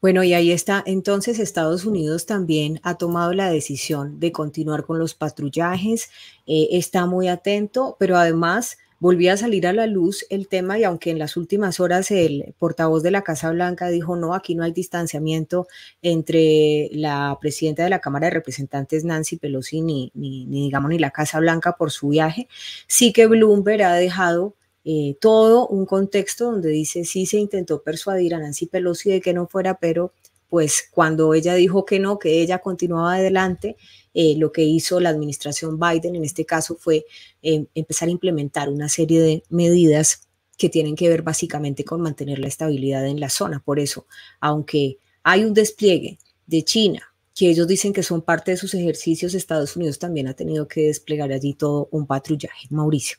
Bueno, y ahí está. Entonces, Estados Unidos también ha tomado la decisión de continuar con los patrullajes. Eh, está muy atento, pero además volvía a salir a la luz el tema y aunque en las últimas horas el portavoz de la Casa Blanca dijo no, aquí no hay distanciamiento entre la presidenta de la Cámara de Representantes Nancy Pelosi ni, ni, digamos ni la Casa Blanca por su viaje, sí que Bloomberg ha dejado eh, todo un contexto donde dice sí se intentó persuadir a Nancy Pelosi de que no fuera, pero pues cuando ella dijo que no, que ella continuaba adelante, eh, lo que hizo la administración Biden en este caso fue em, empezar a implementar una serie de medidas que tienen que ver básicamente con mantener la estabilidad en la zona. Por eso, aunque hay un despliegue de China, que ellos dicen que son parte de sus ejercicios, Estados Unidos también ha tenido que desplegar allí todo un patrullaje. Mauricio.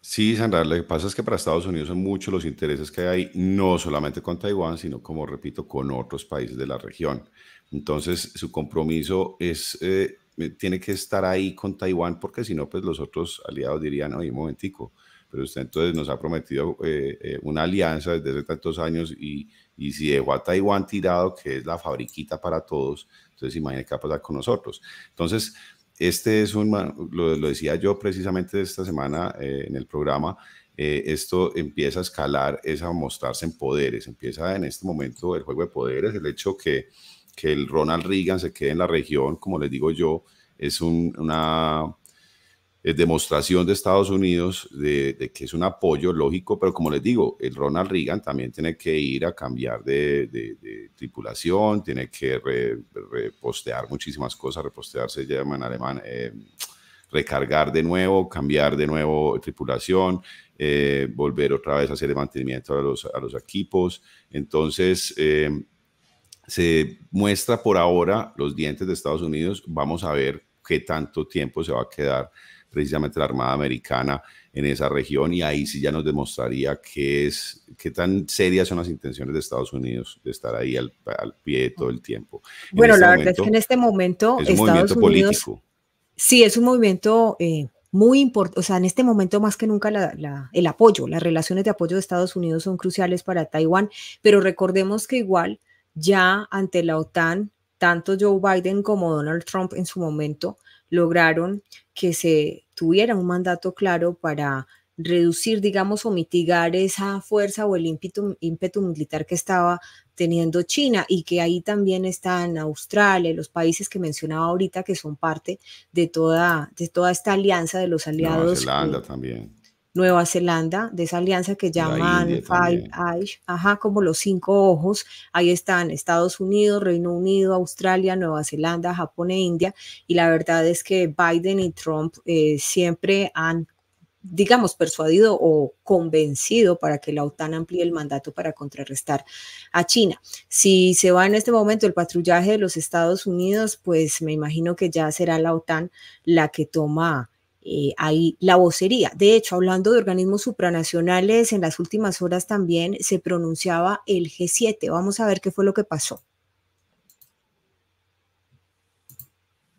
Sí, Sandra, lo que pasa es que para Estados Unidos son muchos los intereses que hay, no solamente con Taiwán, sino como repito, con otros países de la región. Entonces, su compromiso es, eh, eh, tiene que estar ahí con Taiwán, porque si no, pues los otros aliados dirían, oye, un momentico, pero usted entonces nos ha prometido eh, una alianza desde hace tantos años y, si dejó a Taiwán tirado, que es la fabriquita para todos, entonces imagínese qué va a pasar con nosotros. Entonces, este es un, lo, decía yo precisamente esta semana en el programa, esto empieza a escalar, es a mostrarse en poderes, empieza en este momento el juego de poderes, el hecho que que el Ronald Reagan se quede en la región, como les digo yo, es una demostración de Estados Unidos de, que es un apoyo lógico, pero como les digo, el Ronald Reagan también tiene que ir a cambiar de, tripulación, tiene que repostear muchísimas cosas, repostearse se llama en alemán, eh, recargar de nuevo, cambiar de nuevo tripulación, eh, volver otra vez a hacer el mantenimiento a los, equipos. Entonces, eh, se muestra por ahora los dientes de Estados Unidos. Vamos a ver qué tanto tiempo se va a quedar precisamente la Armada Americana en esa región y ahí sí ya nos demostraría qué es, qué tan serias son las intenciones de Estados Unidos de estar ahí al, pie todo el tiempo. Bueno, este la verdad es que en este momento Estados Unidos, Sí, es un movimiento eh, muy importante, o sea, en este momento más que nunca el apoyo, las relaciones de apoyo de Estados Unidos son cruciales para Taiwán, pero recordemos que igual ya ante la OTAN, tanto Joe Biden como Donald Trump en su momento lograron que se tuviera un mandato claro para reducir, digamos, o mitigar esa fuerza o el ímpetu, militar que estaba teniendo China y que ahí también están Australia, los países que mencionaba ahorita que son parte de toda, de toda esta alianza de los aliados. también. Nueva Zelanda, de esa alianza que llaman Five Eyes, ajá, como los cinco ojos. Ahí están Estados Unidos, Reino Unido, Australia, Nueva Zelanda, Japón e India. Y la verdad es que Biden y Trump eh, siempre han digamos, persuadido o convencido para que la OTAN amplíe el mandato para contrarrestar a China. Si se va en este momento el patrullaje de los Estados Unidos, pues me imagino que ya será la OTAN la que toma eh, hay la vocería. De hecho, hablando de organismos supranacionales, en las últimas horas también se pronunciaba el G7. Vamos a ver qué fue lo que pasó.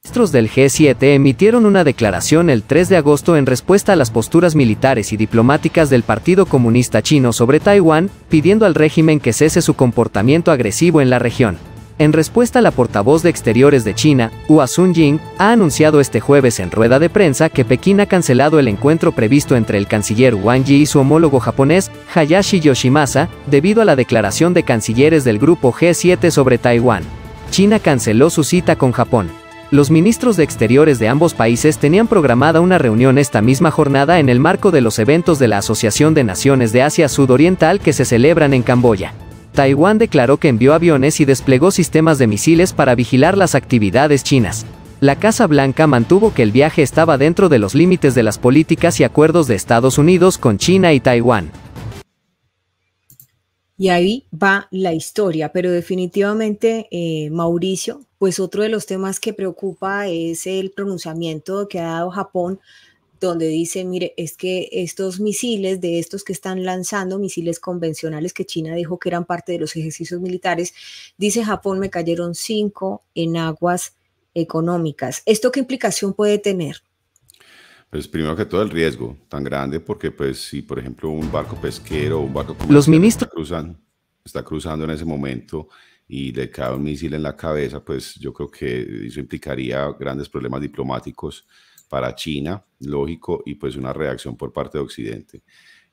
ministros del G7 emitieron una declaración el 3 de agosto en respuesta a las posturas militares y diplomáticas del Partido Comunista Chino sobre Taiwán, pidiendo al régimen que cese su comportamiento agresivo en la región. En respuesta, la portavoz de Exteriores de China, Hua sun ha anunciado este jueves en rueda de prensa que Pekín ha cancelado el encuentro previsto entre el canciller Wang Yi y su homólogo japonés, Hayashi Yoshimasa, debido a la declaración de cancilleres del grupo G7 sobre Taiwán. China canceló su cita con Japón. Los ministros de Exteriores de ambos países tenían programada una reunión esta misma jornada en el marco de los eventos de la Asociación de Naciones de Asia Sudoriental que se celebran en Camboya. Taiwán declaró que envió aviones y desplegó sistemas de misiles para vigilar las actividades chinas. La Casa Blanca mantuvo que el viaje estaba dentro de los límites de las políticas y acuerdos de Estados Unidos con China y Taiwán. Y ahí va la historia, pero definitivamente, eh, Mauricio, pues otro de los temas que preocupa es el pronunciamiento que ha dado Japón donde dice, mire, es que estos misiles, de estos que están lanzando, misiles convencionales que China dijo que eran parte de los ejercicios militares, dice Japón, me cayeron cinco en aguas económicas. ¿Esto qué implicación puede tener? Pues primero que todo el riesgo tan grande, porque pues si por ejemplo un barco pesquero un barco los este ministros está está cruzando en ese momento y le cae un misil en la cabeza, pues yo creo que eso implicaría grandes problemas diplomáticos para China, lógico, y pues una reacción por parte de Occidente.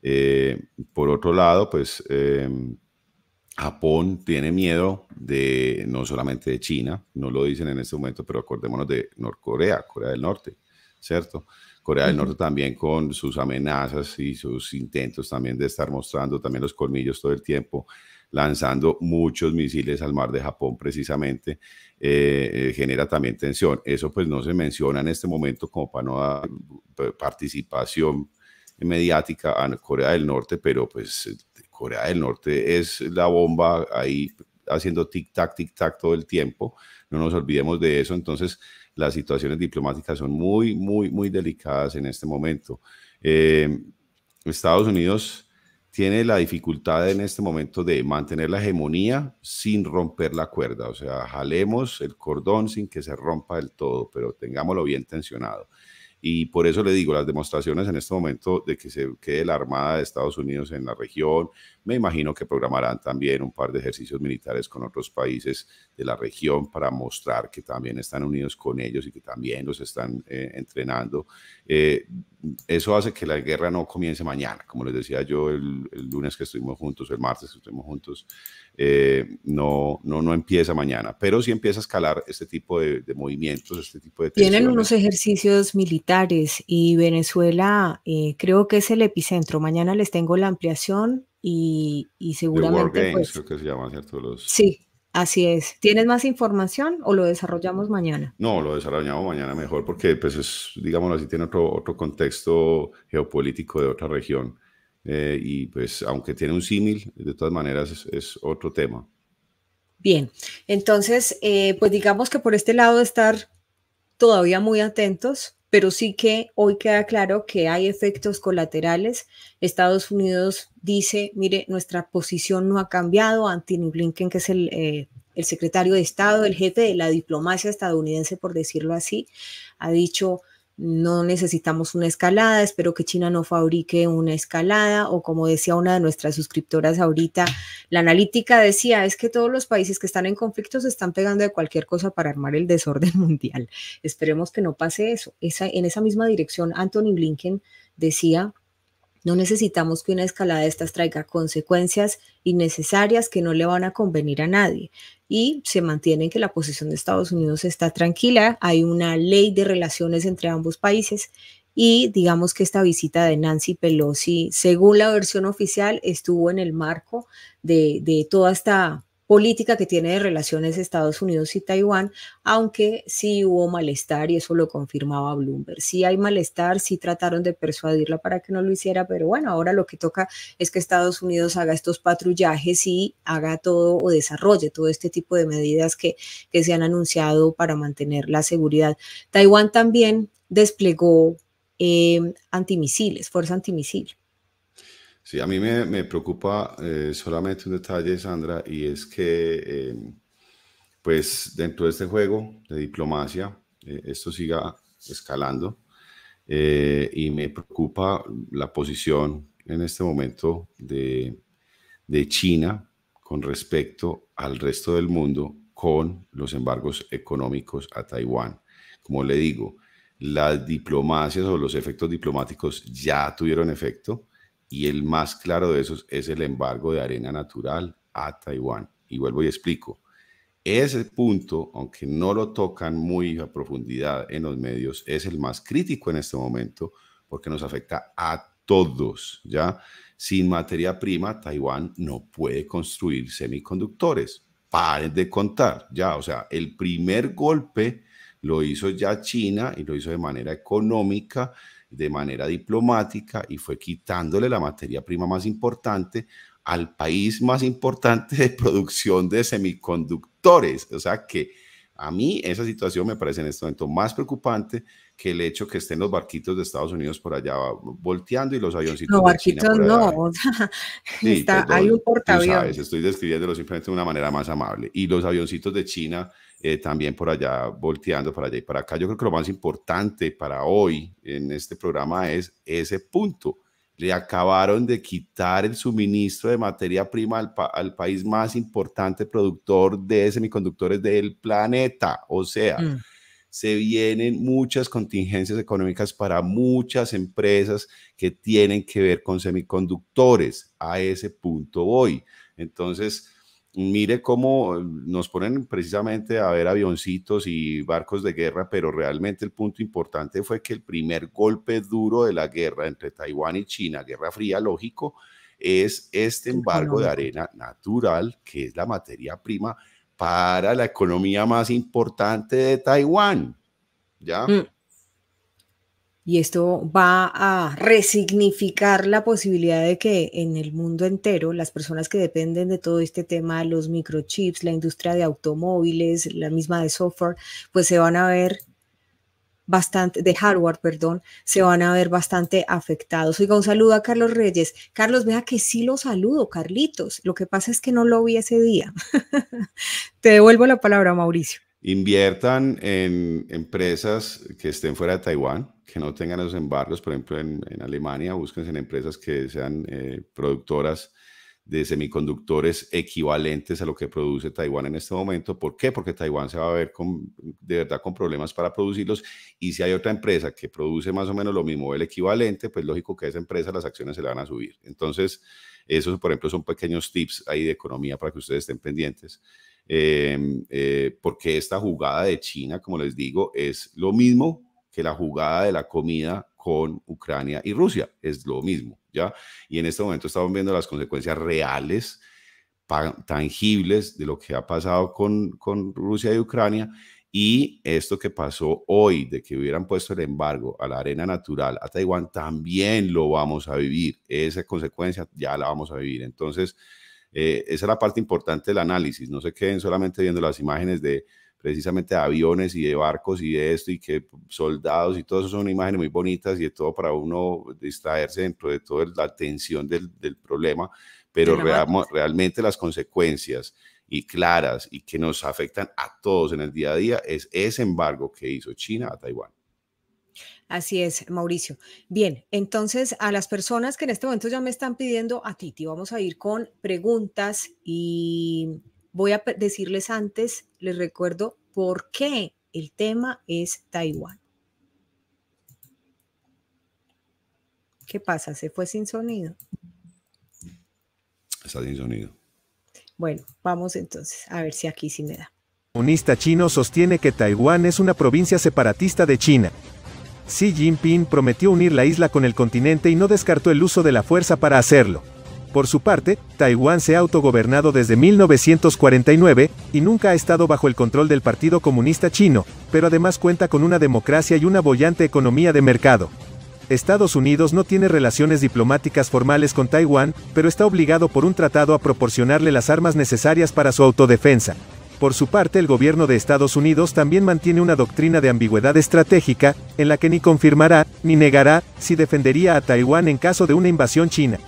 Eh, por otro lado, pues em, Japón tiene miedo de no solamente de China, no lo dicen en este momento, pero acordémonos de Norcorea, Corea del Norte, ¿cierto? Corea del Norte también con sus amenazas y sus intentos también de estar mostrando también los colmillos todo el tiempo lanzando muchos misiles al mar de Japón precisamente, eh, eh, genera también tensión. Eso pues no se menciona en este momento como para no dar eh, participación mediática a Corea del Norte, pero pues Corea del Norte es la bomba ahí haciendo tic-tac, tic-tac todo el tiempo. No nos olvidemos de eso. Entonces, las situaciones diplomáticas son muy, muy, muy delicadas en este momento. Estados Unidos tiene la dificultad en este momento de mantener la hegemonía sin romper la cuerda, o sea, jalemos el cordón sin que se rompa del todo, pero tengámoslo bien tensionado. Y por eso le digo, las demostraciones en este momento de que se quede la Armada de Estados Unidos en la región, me imagino que programarán también un par de ejercicios militares con otros países de la región para mostrar que también están unidos con ellos y que también los están eh, entrenando. Eh, eso hace que la guerra no comience mañana, como les decía yo el, el lunes que estuvimos juntos, el martes que estuvimos juntos. Eh, no, no, no empieza mañana, pero sí empieza a escalar este tipo de, movimientos, este tipo de... Tienen unos ejercicios militares y Venezuela eh, creo que es el epicentro. Mañana les tengo la ampliación y, y seguramente... Games, pues creo que se llama, ¿cierto? Sí, Así es. ¿Tienes más información o lo desarrollamos mañana? No, lo desarrollamos mañana mejor porque, pues, es, digámoslo así, tiene otro, otro contexto geopolítico de otra región. Eh, y pues aunque tiene un símil, de todas maneras es, otro tema. Bien, entonces, eh, pues digamos que por este lado estar todavía muy atentos, pero sí que hoy queda claro que hay efectos colaterales. Estados Unidos dice, mire, nuestra posición no ha cambiado. Antony Blinken, que es el, eh, el secretario de Estado, el jefe de la diplomacia estadounidense, por decirlo así, ha dicho, no necesitamos una escalada, espero que China no fabrique una escalada o como decía una de nuestras suscriptoras ahorita, la analítica decía, es que todos los países que están en conflicto se están pegando de cualquier cosa para armar el desorden *laughs* mundial. Esperemos que no pase eso. en esa misma dirección, Anthony Blinken decía no necesitamos que una escalada de estas traiga consecuencias innecesarias que no le van a convenir a nadie. Y se mantiene que la posición de Estados Unidos está tranquila, hay una ley de relaciones entre ambos países y digamos que esta visita de Nancy Pelosi, según la versión oficial, estuvo en el marco de, de toda esta política que tiene de relaciones Estados Unidos y Taiwán, aunque sí hubo malestar y eso lo confirmaba Bloomberg. Sí hay malestar, sí trataron de persuadirla para que no lo hiciera, pero bueno, ahora lo que toca es que Estados Unidos haga estos patrullajes y haga todo o desarrolle todo este tipo de medidas que, que se han anunciado para mantener la seguridad. Taiwán también desplegó eh, antimisiles, fuerza antimisiles Sí, a mí me, preocupa eh, solamente un detalle, Sandra, y es que, em, pues, dentro de este juego de diplomacia, eh, esto siga escalando eh, y me preocupa la posición en este momento de, de China con respecto al resto del mundo con los embargos económicos a Taiwán. Como le digo, las diplomacias o los efectos diplomáticos ya tuvieron efecto y el más claro de esos es el embargo de arena natural a Taiwán. Y vuelvo y explico. Ese punto, aunque no lo tocan muy a profundidad en los medios, es el más crítico en este momento porque nos afecta a todos, ¿ya? Sin materia prima, Taiwán no puede construir semiconductores. Paren de contar, ya, o sea, el primer golpe lo hizo ya China y lo hizo de manera económica de manera diplomática y fue quitándole la materia prima más importante al país más importante de producción de semiconductores. O sea que a mí esa situación me parece en este momento más preocupante que el hecho que estén los barquitos de Estados Unidos por allá volteando y los avioncitos. Los no, barquitos *laughs* no, hay un portaaviones. estoy describiéndolo simplemente de una manera más amable. Y los avioncitos de China eh, también por allá volteando para allá y para acá. Yo creo que lo más importante para hoy en este programa es ese punto. Le acabaron de quitar el suministro de materia prima al, país más importante productor de semiconductores del planeta. O sea, mm. se vienen muchas contingencias económicas para muchas empresas que tienen que ver con semiconductores. A ese punto hoy. Entonces, mire cómo eh, nos ponen precisamente a ver avioncitos y barcos de guerra, pero realmente el punto importante fue que el primer golpe duro de la guerra entre Taiwán y China, Guerra Fría, lógico, es este embargo de arena natural, que es la materia prima para la economía más importante de Taiwán. ¿Ya? Mm. Y esto va a resignificar la posibilidad de que en el mundo entero las personas que dependen de todo este tema, los microchips, la industria de automóviles, la misma de software, pues se van a ver bastante, de hardware, perdón, se van a ver bastante afectados. Oiga, un saludo a Carlos Reyes. Carlos, vea que sí lo saludo, Carlitos. Lo que pasa es que no lo vi ese día. *laughs* Te devuelvo la palabra, Mauricio inviertan en empresas que estén fuera de Taiwán, que no tengan los embargos, por ejemplo, en, Alemania, búsquense en empresas que sean eh, productoras de semiconductores equivalentes a lo que produce Taiwán en este momento. ¿Por qué? Porque Taiwán se va a ver con, de verdad con problemas para producirlos y si hay otra empresa que produce más o menos lo mismo, el equivalente, pues lógico que a esa empresa las acciones se le van a subir. Entonces, esos, por ejemplo, son pequeños tips ahí de economía para que ustedes estén pendientes. Em, eh, porque esta jugada de China, como les digo, es lo mismo que la jugada de la comida con Ucrania y Rusia. Es lo mismo, ¿ya? Y en este momento estamos viendo las consecuencias reales, tangibles de lo que ha pasado con, con Rusia y Ucrania. Y esto que pasó hoy, de que hubieran puesto el embargo a la arena natural a Taiwán, también lo vamos a vivir. Esa consecuencia ya la vamos a vivir. Entonces, eh, esa es la parte importante del análisis. No se queden solamente viendo las imágenes de precisamente aviones y de barcos y de esto y que soldados y todo eso son imágenes muy bonitas y de todo para uno distraerse dentro de toda la tensión del, problema, pero realmente las consecuencias y claras y que nos afectan a todos en el día a día es ese embargo que hizo China a Taiwán. Así es, Mauricio. Bien, entonces a las personas que en este momento ya me están pidiendo a Titi, vamos a ir con preguntas y voy a decirles antes, les recuerdo por qué el tema es Taiwán. ¿Qué pasa? ¿Se fue sin sonido? Está sin sonido. Bueno, vamos entonces a ver si aquí sí me da. Unista chino sostiene que Taiwán es una provincia separatista de China. Xi Jinping prometió unir la isla con el continente y no descartó el uso de la fuerza para hacerlo. Por su parte, Taiwán se ha autogobernado desde 1949 y nunca ha estado bajo el control del Partido Comunista Chino, pero además cuenta con una democracia y una bollante economía de mercado. Estados Unidos no tiene relaciones diplomáticas formales con Taiwán, pero está obligado por un tratado a proporcionarle las armas necesarias para su autodefensa. Por su parte, el gobierno de Estados Unidos también mantiene una doctrina de ambigüedad estratégica, en la que ni confirmará, ni negará, si defendería a Taiwán en caso de una invasión china.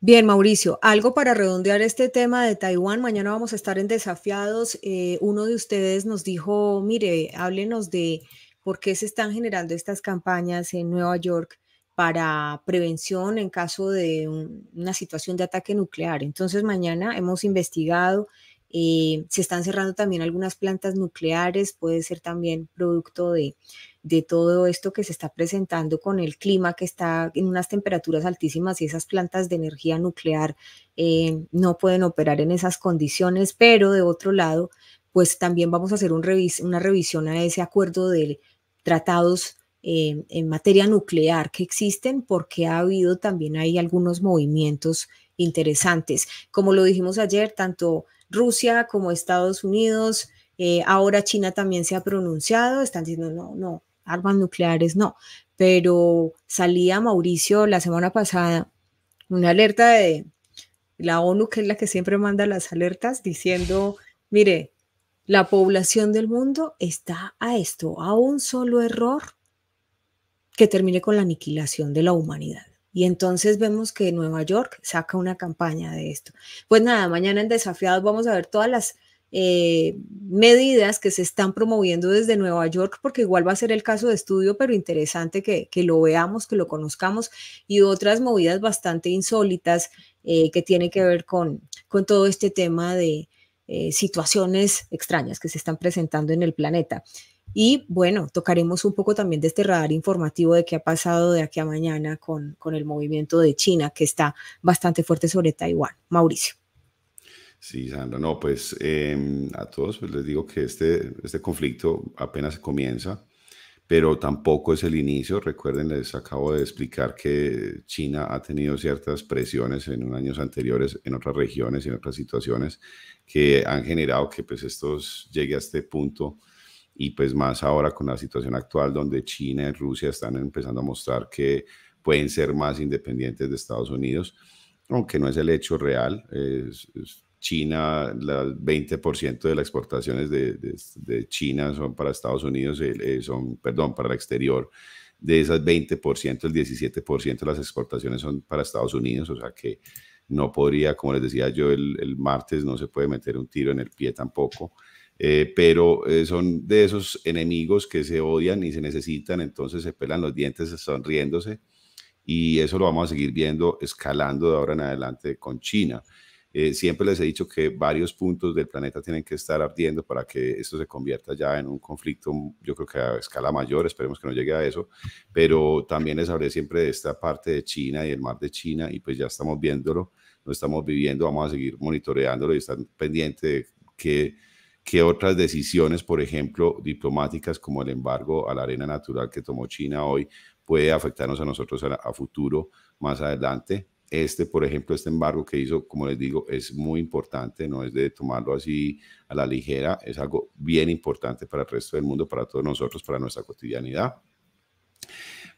Bien, Mauricio, algo para redondear este tema de Taiwán. Mañana vamos a estar en Desafiados. Eh, uno de ustedes nos dijo, mire, háblenos de por qué se están generando estas campañas en Nueva York para prevención en caso de una situación de ataque nuclear. Entonces, mañana hemos investigado, eh, se están cerrando también algunas plantas nucleares, puede ser también producto de, de todo esto que se está presentando con el clima que está en unas temperaturas altísimas y esas plantas de energía nuclear eh, no pueden operar en esas condiciones, pero de otro lado, pues también vamos a hacer una revisión a ese acuerdo de tratados en materia nuclear que existen, porque ha habido también ahí algunos movimientos interesantes. Como lo dijimos ayer, tanto Rusia como Estados Unidos, eh, ahora China también se ha pronunciado, están diciendo, no, no, armas nucleares no, pero salía Mauricio la semana pasada una alerta de la ONU, que es la que siempre manda las alertas, diciendo, mire, la población del mundo está a esto, a un solo error que termine con la aniquilación de la humanidad. Y entonces vemos que Nueva York saca una campaña de esto. Pues nada, mañana en Desafiados vamos a ver todas las eh, medidas que se están promoviendo desde Nueva York, porque igual va a ser el caso de estudio, pero interesante que, lo veamos, que lo conozcamos, y otras movidas bastante insólitas eh, que tienen que ver con, con todo este tema de eh, situaciones extrañas que se están presentando en el planeta. Y bueno, tocaremos un poco también de este radar informativo de qué ha pasado de aquí a mañana con, con el movimiento de China, que está bastante fuerte sobre Taiwán. Mauricio. Sí, Sandra, no, pues em, a todos pues, les digo que este, este conflicto apenas comienza, pero tampoco es el inicio. Recuerden, les acabo de explicar que China ha tenido ciertas presiones en años anteriores, en otras regiones y en otras situaciones que han generado que pues estos llegue a este punto y pues más ahora con la situación actual donde China y Rusia están empezando a mostrar que pueden ser más independientes de Estados Unidos, aunque no es el hecho real. Es, China, el 20% de las exportaciones de, de, de, China son para Estados Unidos, eh, eh, son, perdón, para el exterior. De esas 20%, el 17% de las exportaciones son para Estados Unidos, o sea que no podría, como les decía yo el, el martes, no se puede meter un tiro en el pie tampoco. Eh, pero eh, son de esos enemigos que se odian y se necesitan, entonces se pelan los dientes sonriéndose y eso lo vamos a seguir viendo escalando de ahora en adelante con China. Eh, siempre les he dicho que varios puntos del planeta tienen que estar ardiendo para que esto se convierta ya en un conflicto, yo creo que a escala mayor, esperemos que no llegue a eso, pero también les hablé siempre de esta parte de China y el mar de China y pues ya estamos viéndolo, lo estamos viviendo, vamos a seguir monitoreándolo y estar pendiente de que que otras decisiones, por ejemplo, diplomáticas como el embargo a la arena natural que tomó China hoy, puede afectarnos a nosotros a, futuro más adelante. Este, por ejemplo, este embargo que hizo, como les digo, es muy importante, no es de tomarlo así a la ligera, es algo bien importante para el resto del mundo, para todos nosotros, para nuestra cotidianidad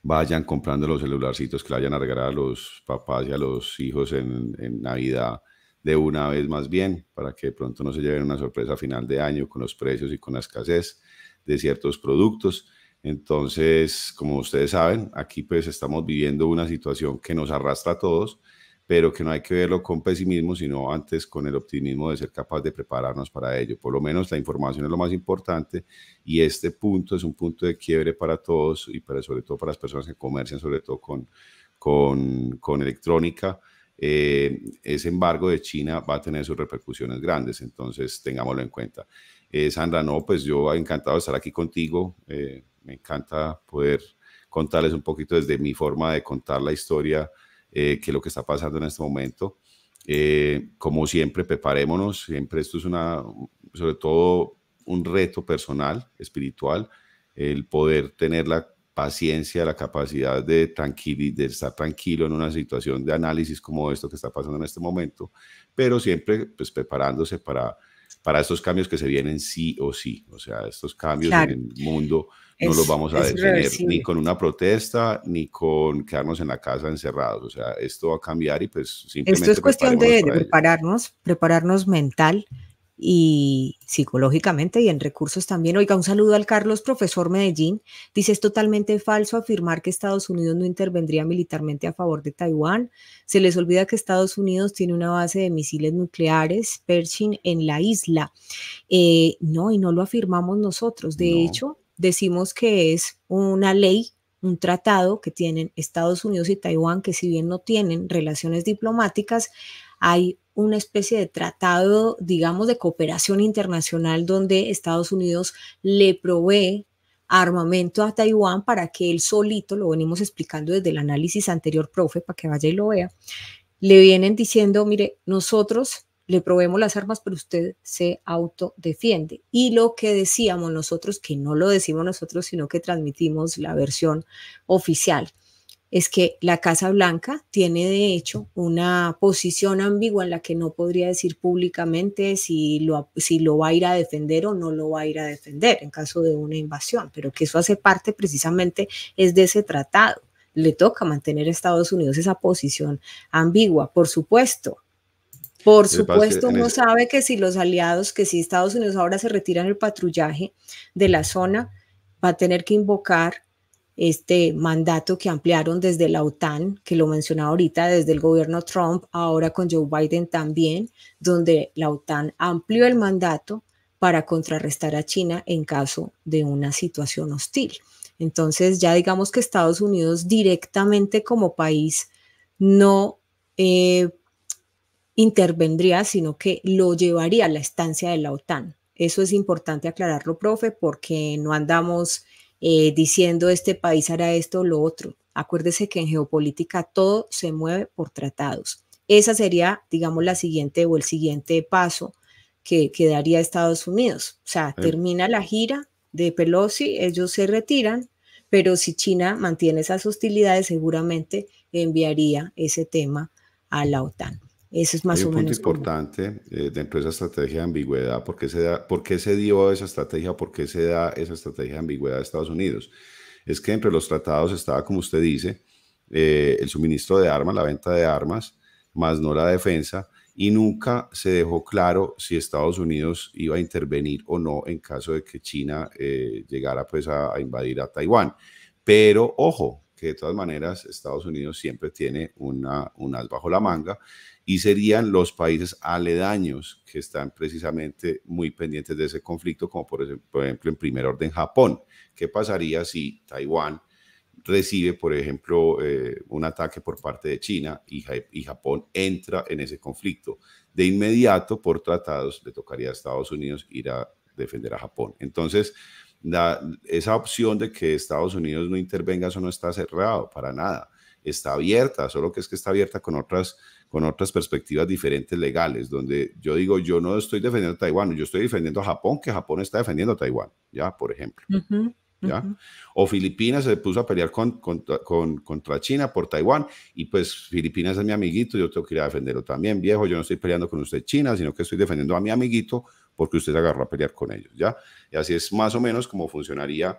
vayan comprando los celularcitos que le vayan a regalar a los papás y a los hijos en Navidad de una vez más bien, para que de pronto no se lleven una sorpresa a final de año con los precios y con la escasez de ciertos productos. Entonces, como ustedes saben, aquí pues estamos viviendo una situación que nos arrastra a todos, pero que no hay que verlo con pesimismo, sino antes con el optimismo de ser capaz de prepararnos para ello. Por lo menos la información es lo más importante y este punto es un punto de quiebre para todos y para, sobre todo para las personas que comercian, sobre todo con electrónica eh, ese embargo de China va a tener sus repercusiones grandes, entonces tengámoslo en cuenta. Eh, Sandra, no, pues yo encantado de estar aquí contigo, eh, me encanta poder contarles un poquito desde mi forma de contar la historia, que lo que está pasando en este momento. como siempre, preparémonos, siempre esto es una, sobre todo un reto personal, espiritual, el poder tener la paciencia, la capacidad de, de estar tranquilo en una situación de análisis como esto que está pasando en este momento, pero siempre pues, preparándose para, para estos cambios que se vienen sí o sí. O sea, estos cambios en el mundo no los vamos a detener ni con una protesta ni con quedarnos en la casa encerrados. O sea, esto va a cambiar y pues simplemente... Esto es cuestión de, de prepararnos, prepararnos mental y psicológicamente y en recursos también. Oiga, un saludo al Carlos, profesor Medellín. Dice, es totalmente falso afirmar que Estados Unidos no intervendría militarmente a favor de Taiwán. Se les olvida que Estados Unidos tiene una base de misiles nucleares, Pershing, en la isla. Eh, no, y no lo afirmamos nosotros. De hecho, decimos que es una ley un tratado que tienen Estados Unidos y Taiwán, que si bien no tienen relaciones diplomáticas, hay una especie de tratado, digamos, de cooperación internacional donde Estados Unidos le provee armamento a Taiwán para que él solito, lo venimos explicando desde el análisis anterior, profe, para que vaya y lo vea, le vienen diciendo, mire, nosotros le proveemos las armas, pero usted se autodefiende. Y lo que decíamos nosotros, que no lo decimos nosotros, sino que transmitimos la versión oficial, es que la Casa Blanca tiene de hecho una posición ambigua en la que no podría decir públicamente si lo, si lo va a ir a defender o no lo va a ir a defender en caso de una invasión, pero que eso hace parte precisamente es de ese tratado. Le toca mantener a Estados Unidos esa posición ambigua, por supuesto, por supuesto, uno sabe que si los aliados, que si Estados Unidos ahora se retiran el patrullaje de la zona, va a tener que invocar este mandato que ampliaron desde la OTAN, que lo mencionaba ahorita, desde el gobierno Trump, ahora con Joe Biden también, donde la OTAN amplió el mandato para contrarrestar a China en caso de una situación hostil. Entonces ya digamos que Estados Unidos directamente como país no eh, intervendría, sino que lo llevaría a la estancia de la OTAN. Eso es importante aclararlo, profe, porque no andamos eh, diciendo este país hará esto o lo otro. Acuérdese que en geopolítica todo se mueve por tratados. Esa sería, digamos, la siguiente o el siguiente paso que, quedaría daría Estados Unidos. O sea, termina la gira de Pelosi, ellos se retiran, pero si China mantiene esas hostilidades, seguramente enviaría ese tema a la OTAN. Eso es más o un punto importante eh, dentro de esa estrategia de ambigüedad. ¿Por qué, se da, ¿Por qué se dio esa estrategia? ¿Por qué se da esa estrategia de ambigüedad de Estados Unidos? Es que entre los tratados estaba, como usted dice, eh, el suministro de armas, la venta de armas, más no la defensa, y nunca se dejó claro si Estados Unidos iba a intervenir o no en caso de que China eh, llegara pues a, invadir a Taiwán. Pero ojo, que de todas maneras Estados Unidos siempre tiene una, unas bajo la manga y serían los países aledaños que están precisamente muy pendientes de ese conflicto, como por ejemplo en primer orden Japón. ¿Qué pasaría si Taiwán recibe, por ejemplo, eh, un ataque por parte de China y, Japón entra en ese conflicto? De inmediato, por tratados, le tocaría a Estados Unidos ir a defender a Japón. Entonces, esa opción de que Estados Unidos no intervenga, eso no está cerrado para nada. Está abierta, solo que es que está abierta con otras con otras perspectivas diferentes legales, donde yo digo, yo no estoy defendiendo a Taiwán, yo estoy defendiendo a Japón, que Japón está defendiendo a Taiwán, ¿ya? Por ejemplo. ¿Ya? O Filipinas se puso a pelear con, con, contra China por Taiwán y pues Filipinas es mi amiguito, yo tengo que ir a defenderlo también, viejo, yo no estoy peleando con usted China, sino que estoy defendiendo a mi amiguito porque usted se agarró a pelear con ellos, ¿ya? Y así es más o menos como funcionaría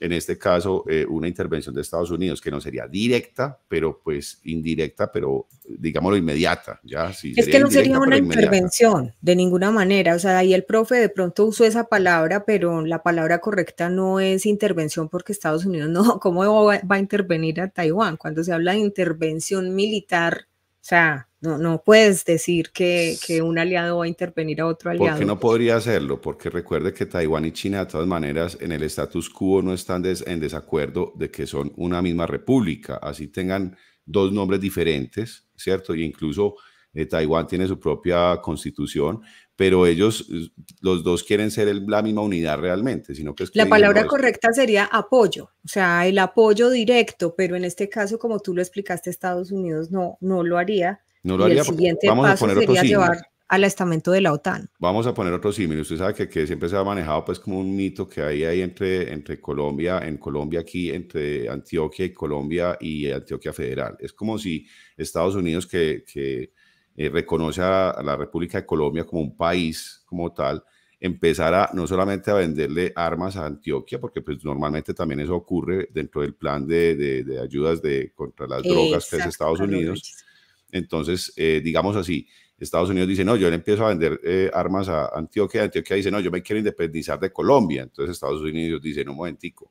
en este caso eh, una intervención de Estados Unidos, que no sería directa, pero pues indirecta, pero digámoslo inmediata, ¿ya? es que no sería una intervención de ninguna manera, o sea, ahí el profe de pronto usó esa palabra, pero la palabra correcta no es intervención porque Estados Unidos no, *laughs* ¿cómo va a intervenir a Taiwán? Cuando se habla de intervención militar, o sea, no, no puedes decir que, un aliado va a intervenir a otro aliado. ¿Por qué no pues. podría hacerlo, porque recuerde que Taiwán y China, de todas maneras, en el status quo no están en desacuerdo de que son una misma república, así tengan dos nombres diferentes, ¿cierto? Y incluso eh, Taiwán tiene su propia constitución, pero ellos, eh, los dos quieren ser la misma unidad realmente, sino que es La palabra correcta sería apoyo, o sea, el apoyo directo, pero en este caso, como tú lo explicaste, Estados Unidos no, no lo haría. No lo haría. El siguiente paso sería llevar al estamento de la OTAN. Vamos a poner otro símil. Usted sabe que, siempre se ha manejado pues como un mito que hay ahí entre, entre Colombia, en Colombia aquí, entre Antioquia y Colombia y Antioquia Federal. Es como si Estados Unidos que, que eh, reconoce a la República de Colombia como un país como tal, empezará no solamente a venderle armas a Antioquia, porque pues normalmente también eso ocurre dentro del plan de, de, ayudas de, contra las drogas que es Estados Unidos. Entonces, eh, digamos así, Estados Unidos dice, no, yo le empiezo a vender eh, armas a Antioquia, Antioquia dice, no, yo me quiero independizar de Colombia. Entonces Estados Unidos dice, no, un momentico,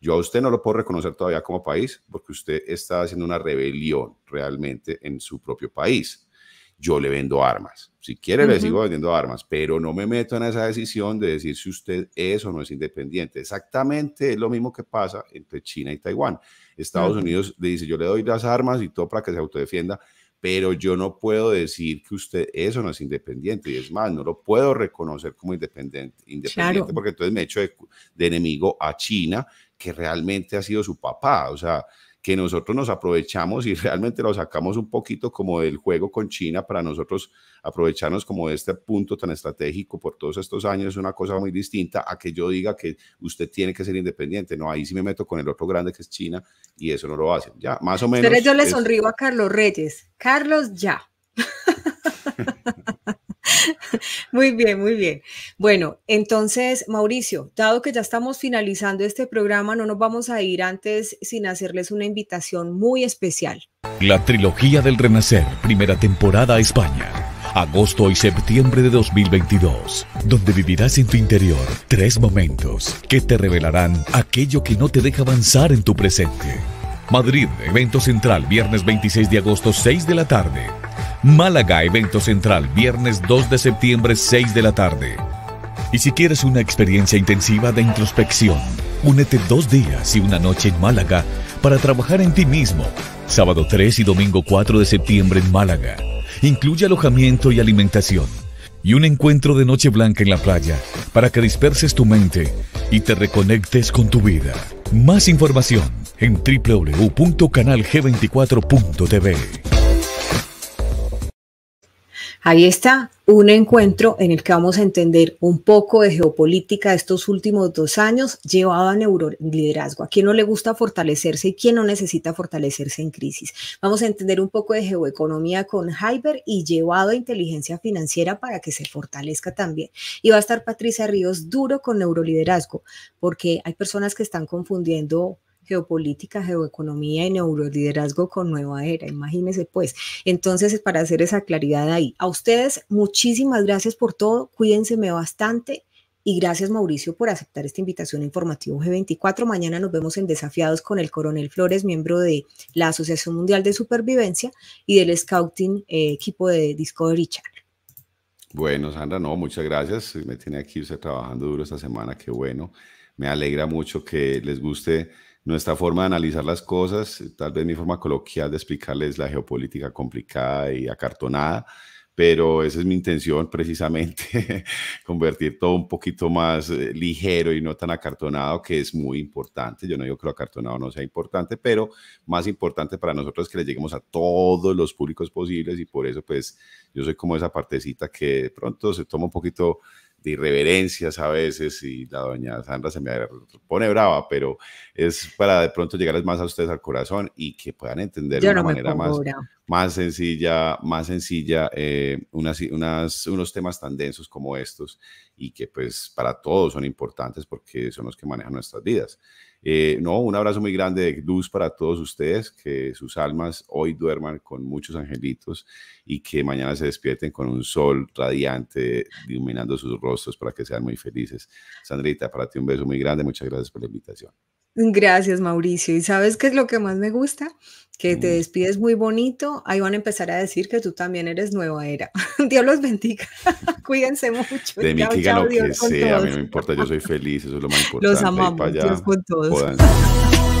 yo a usted no lo puedo reconocer todavía como país porque usted está haciendo una rebelión realmente en su propio país yo le vendo armas. Si quiere, le sigo vendiendo armas, pero no me meto en esa decisión de decir si usted es o no es independiente. Exactamente es lo mismo que pasa entre China y Taiwán. Estados Unidos le dice, yo le doy las armas y todo para que se autodefienda, pero yo no puedo decir que usted es o no es independiente y es más, no lo puedo reconocer como independiente, independiente porque entonces me echo de, de, enemigo a China, que realmente ha sido su papá, o sea, que nosotros nos aprovechamos y *laughs* realmente lo sacamos un poquito como del juego con China para nosotros aprovecharnos como de este punto tan estratégico por todos estos años es una cosa muy distinta a que yo diga que usted tiene que ser independiente. No, ahí sí me meto con el otro grande que es China y eso no lo hacen. Ya, más o menos. Pero yo le sonrío a Carlos Reyes. Carlos, ya. *laughs* *laughs* Muy bien, muy bien. Bueno, entonces, Mauricio, dado que ya estamos finalizando este programa, no nos vamos a ir antes sin hacerles una invitación muy especial. La trilogía del renacer, primera temporada España. Agosto y septiembre de 2022, donde vivirás en tu interior tres momentos que te revelarán aquello que no te deja avanzar en tu presente. Madrid, evento central, viernes 26 de agosto, 6 de la tarde. Málaga Evento Central, viernes 2 de septiembre, 6 de la tarde. Y si quieres una experiencia intensiva de introspección, únete dos días y una noche en Málaga para trabajar en ti mismo. Sábado 3 y domingo 4 de septiembre en Málaga. Incluye alojamiento y alimentación. Y un encuentro de noche blanca en la playa para que disperses tu mente y te reconectes con tu vida. Más información en www.canalg24.tv. Ahí está, un encuentro en el que vamos a entender un poco de geopolítica de estos últimos dos años llevado a neuroliderazgo. ¿A quién no le gusta fortalecerse y quién no necesita fortalecerse en crisis? Vamos a entender un poco de geoeconomía con Hyper y llevado a inteligencia financiera para que se fortalezca también. Y va a estar Patricia Ríos duro con neuroliderazgo, porque hay personas que están confundiendo geopolítica, geoeconomía y neuroliderazgo con nueva era. Imagínense pues. Entonces, para hacer esa claridad ahí. A ustedes, muchísimas gracias por todo. Cuídenseme bastante. Y gracias Mauricio por aceptar esta invitación informativo G24. Mañana nos vemos en Desafiados con el coronel Flores, miembro de la Asociación Mundial de Supervivencia y del Scouting eh, equipo de Discovery Channel. Bueno, Sandra, no, muchas gracias. Me tiene que usted trabajando duro esta semana, qué bueno. Me alegra mucho que les guste nuestra forma de analizar las cosas, tal vez mi forma coloquial de explicarles la geopolítica complicada y acartonada, pero esa es mi intención precisamente, *laughs* convertir todo un poquito más eh, ligero y no tan acartonado, que es muy importante. Yo no digo que lo acartonado no sea importante, pero más importante para nosotros es que le lleguemos a todos los públicos posibles y por eso pues yo soy como esa partecita que de pronto se toma un poquito de irreverencias a veces y la doña Sandra se me pone brava, pero es para de pronto llegarles más a ustedes al corazón y que puedan entender de una manera más, más sencilla, más sencilla eh, unos temas tan densos como estos y que pues para todos son importantes porque son los que manejan nuestras vidas. Eh, no, un abrazo muy grande de luz para todos ustedes, que sus almas hoy duerman con muchos angelitos y que mañana se despierten con un sol radiante iluminando sus rostros para que sean muy felices. Sandrita, para ti un beso muy grande, muchas gracias por la invitación. Gracias, Mauricio. ¿Y sabes qué es lo que más me gusta? Que te despides muy bonito. Ahí van a empezar a decir que tú también eres nueva era. *laughs* Dios los bendiga. *laughs* Cuídense mucho. De mí que lo que sea, a mí no me importa. Yo soy feliz. Eso es lo más importante. Los amamos. con todos. *laughs*